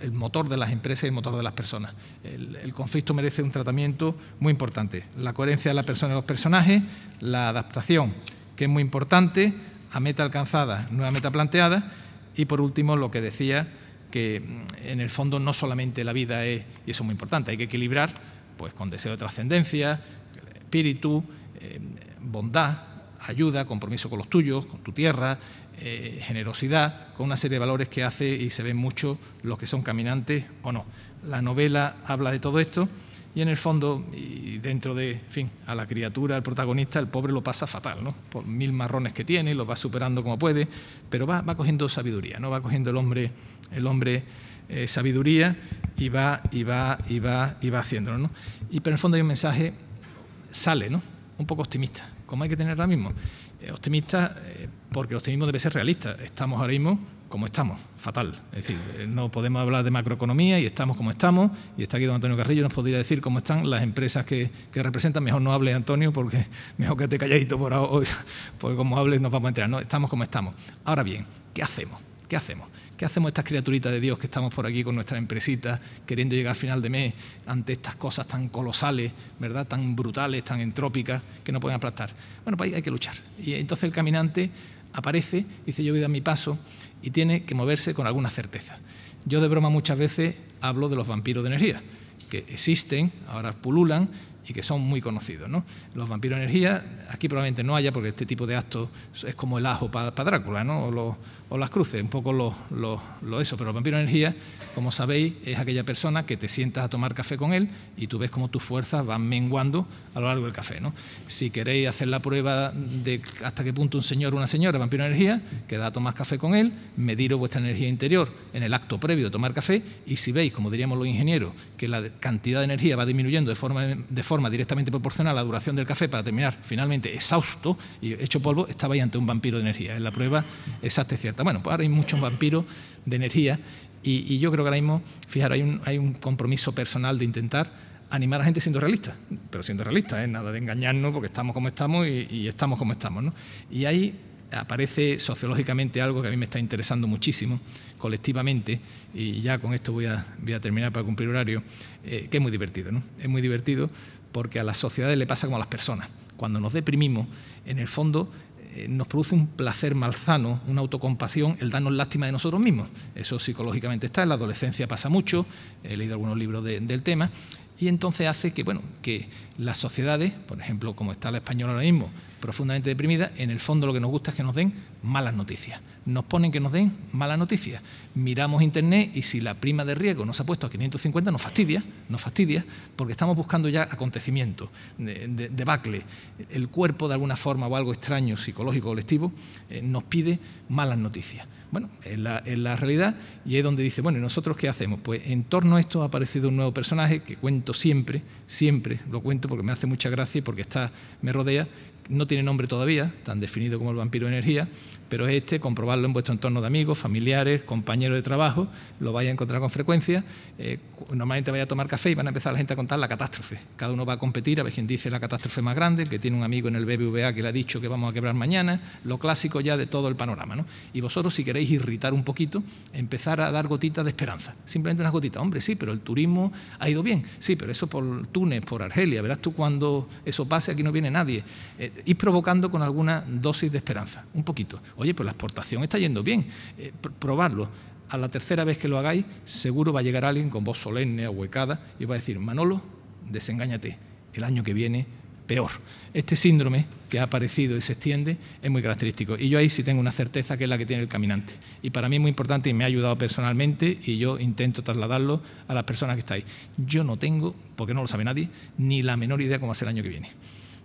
el, motor de las empresas y el motor de las personas. El, conflicto merece un tratamiento muy importante. La coherencia de la persona y los personajes, la adaptación, que es muy importante, a meta alcanzada, nueva meta planteada y por último lo que decía que mm, en el fondo no solamente la vida es, y eso es muy importante, hay que equilibrar pues con deseo de trascendencia, espíritu, eh, bondad, ayuda, compromiso con los tuyos, con tu tierra, eh, generosidad, con una serie de valores que hace y se ven mucho los que son caminantes o no. La novela habla de todo esto. Y en el fondo, y dentro de, fin, a la criatura, al protagonista, el pobre lo pasa fatal, ¿no? Por mil marrones que tiene, lo va superando como puede, pero va, cogiendo sabiduría, ¿no? Va cogiendo el hombre, el hombre eh, sabiduría y va, y va, y va, y va haciéndolo, ¿no? Y pero en el fondo hay un mensaje, sale, ¿no? Un poco optimista, como hay que tener ahora mismo. Eh, optimista, eh, porque el optimismo debe ser realista. Estamos ahora mismo como estamos, fatal. Es decir, eh, no podemos hablar de macroeconomía y estamos como estamos, y está aquí don Antonio Carrillo, nos podría decir cómo están las empresas que, que representan. Mejor no hable, Antonio, porque mejor que te calladito por hoy, porque como hables nos vamos a enterar. No, estamos como estamos. Ahora bien, ¿qué hacemos? ¿Qué hacemos? ¿Qué hacemos estas criaturitas de Dios que estamos por aquí con nuestras empresitas, queriendo llegar al final de mes ante estas cosas tan colosales, ¿verdad? tan brutales, tan entrópicas, que no pueden aplastar? Bueno, pues ahí hay que luchar. Y entonces el caminante aparece, dice yo voy a dar mi paso, y tiene que moverse con alguna certeza. Yo de broma muchas veces hablo de los vampiros de energía, que existen, ahora pululan, y que son muy conocidos. ¿no? Los vampiros energía, aquí probablemente no haya porque este tipo de actos es como el ajo para Drácula ¿no? o, las cruces, un poco lo, eso, pero el vampiro energía, como sabéis, es aquella persona que te sientas a tomar café con él y tú ves cómo tus fuerzas van menguando a lo largo del café. ¿no? Si queréis hacer la prueba de hasta qué punto un señor o una señora vampiro energía, queda a tomar café con él, mediros vuestra energía interior en el acto previo de tomar café y si veis, como diríamos los ingenieros, que la cantidad de energía va disminuyendo de forma, de forma forma directamente proporcional a la duración del café para terminar finalmente exhausto y hecho polvo, estaba ahí ante un vampiro de energía. Es la prueba exacta y cierta. Bueno, pues ahora hay muchos vampiros de energía y, yo creo que ahora mismo, fijaros, hay un, hay un compromiso personal de intentar animar a la gente siendo realista, pero siendo realista, es ¿eh? nada de engañarnos porque estamos como estamos y, estamos como estamos. ¿no? Y ahí aparece sociológicamente algo que a mí me está interesando muchísimo, colectivamente, y ya con esto voy a, voy a terminar para cumplir horario, eh, que es muy divertido. ¿no? Es muy divertido porque a las sociedades le pasa como a las personas. Cuando nos deprimimos, en el fondo eh, nos produce un placer malsano, una autocompasión, el darnos lástima de nosotros mismos. Eso psicológicamente está, en la adolescencia pasa mucho, he leído algunos libros del tema, y entonces hace que, bueno, que las sociedades, por ejemplo, como está el español ahora mismo, profundamente deprimida, en el fondo lo que nos gusta es que nos den malas noticias. Nos ponen que nos den malas noticias. Miramos Internet y si la prima de riesgo nos ha puesto a 550, nos fastidia, nos fastidia, porque estamos buscando ya acontecimientos, debacle. De, el cuerpo, de alguna forma o algo extraño, psicológico, colectivo, eh, nos pide malas noticias. Bueno, es la, realidad y es donde dice, bueno, ¿y nosotros qué hacemos? Pues en torno a esto ha aparecido un nuevo personaje que cuento siempre, siempre lo cuento porque me hace mucha gracia y porque está, me rodea, no tiene nombre todavía, tan definido como el vampiro de energía, pero este, comprobarlo en vuestro entorno de amigos, familiares, compañeros de trabajo, lo vais a encontrar con frecuencia. Eh, normalmente vais a tomar café y van a empezar la gente a contar la catástrofe. Cada uno va a competir a ver quién dice la catástrofe más grande, el que tiene un amigo en el BBVA que le ha dicho que vamos a quebrar mañana, lo clásico ya de todo el panorama. ¿no? Y vosotros, si queréis irritar un poquito, empezar a dar gotitas de esperanza. Simplemente unas gotitas. Hombre, sí, pero el turismo ha ido bien. Sí, pero eso por Túnez, por Argelia. Verás tú cuando eso pase, aquí no viene nadie. Eh, ir provocando con alguna dosis de esperanza, un poquito. Oye, pero la exportación está yendo bien, eh, probarlo. A la tercera vez que lo hagáis, seguro va a llegar alguien con voz solemne, huecada y va a decir, Manolo, desengáñate, el año que viene peor. Este síndrome que ha aparecido y se extiende es muy característico. Y yo ahí sí tengo una certeza que es la que tiene el caminante. Y para mí es muy importante y me ha ayudado personalmente y yo intento trasladarlo a las personas que estáis. Yo no tengo, porque no lo sabe nadie, ni la menor idea cómo va a ser el año que viene.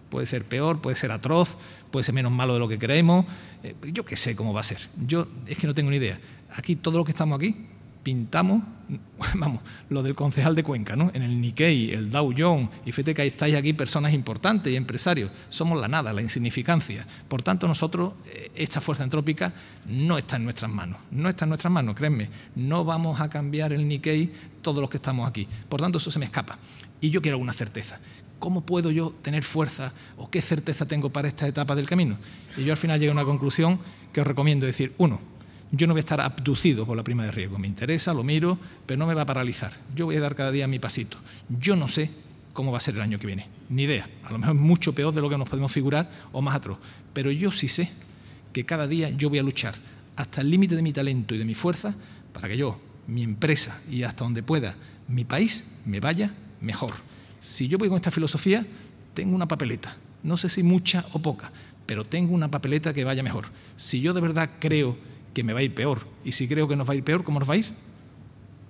Puede ser peor, puede ser atroz, puede ser menos malo de lo que creemos. Eh, yo qué sé cómo va a ser. Yo es que no tengo ni idea. Aquí, todos los que estamos aquí, pintamos, vamos, lo del concejal de Cuenca, ¿no? En el Nikkei, el Dow Jones, y fíjate que estáis aquí personas importantes y empresarios. Somos la nada, la insignificancia. Por tanto, nosotros, eh, esta fuerza entrópica no está en nuestras manos. No está en nuestras manos, créeme. No vamos a cambiar el Nikkei todos los que estamos aquí. Por tanto, eso se me escapa. Y yo quiero alguna certeza. ¿cómo puedo yo tener fuerza o qué certeza tengo para esta etapa del camino? Y yo al final llegué a una conclusión que os recomiendo decir, uno, yo no voy a estar abducido por la prima de riesgo, me interesa, lo miro, pero no me va a paralizar, yo voy a dar cada día mi pasito. Yo no sé cómo va a ser el año que viene, ni idea, a lo mejor mucho peor de lo que nos podemos figurar o más atroz, pero yo sí sé que cada día yo voy a luchar hasta el límite de mi talento y de mi fuerza para que yo, mi empresa y hasta donde pueda mi país me vaya mejor. Si yo voy con esta filosofía, tengo una papeleta. No sé si mucha o poca, pero tengo una papeleta que vaya mejor. Si yo de verdad creo que me va a ir peor, y si creo que nos va a ir peor, ¿cómo nos va a ir?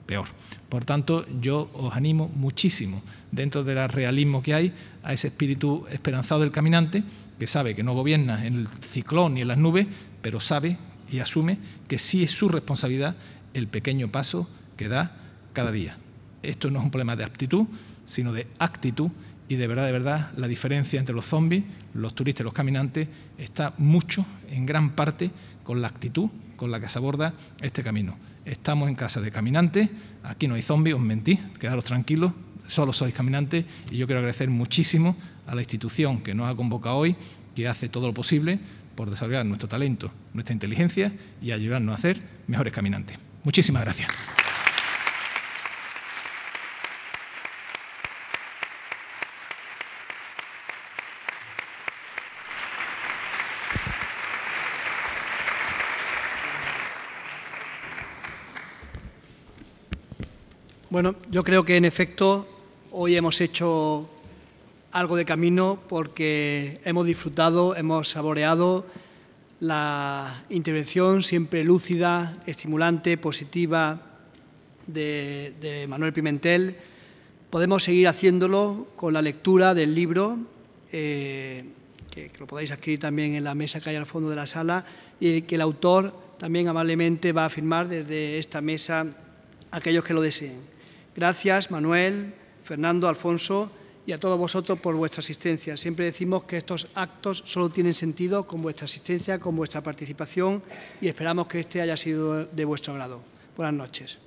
Peor. Por tanto, yo os animo muchísimo, dentro del realismo que hay, a ese espíritu esperanzado del caminante, que sabe que no gobierna en el ciclón ni en las nubes, pero sabe y asume que sí es su responsabilidad el pequeño paso que da cada día. Esto no es un problema de aptitud, sino de actitud. Y de verdad, de verdad, la diferencia entre los zombies, los turistas y los caminantes está mucho, en gran parte, con la actitud con la que se aborda este camino. Estamos en casa de caminantes, aquí no hay zombies, os mentí, quedaros tranquilos, solo sois caminantes y yo quiero agradecer muchísimo a la institución que nos ha convocado hoy, que hace todo lo posible por desarrollar nuestro talento, nuestra inteligencia y ayudarnos a hacer mejores caminantes. Muchísimas gracias. Bueno, yo creo que en efecto hoy hemos hecho algo de camino porque hemos disfrutado, hemos saboreado la intervención siempre lúcida, estimulante, positiva de, Manuel Pimentel. Podemos seguir haciéndolo con la lectura del libro, eh, que, que, lo podáis adquirir también en la mesa que hay al fondo de la sala, y que el autor también amablemente va a firmar desde esta mesa aquellos que lo deseen. Gracias, Manuel, Fernando, Alfonso y a todos vosotros por vuestra asistencia. Siempre decimos que estos actos solo tienen sentido con vuestra asistencia, con vuestra participación y esperamos que este haya sido de vuestro agrado. Buenas noches.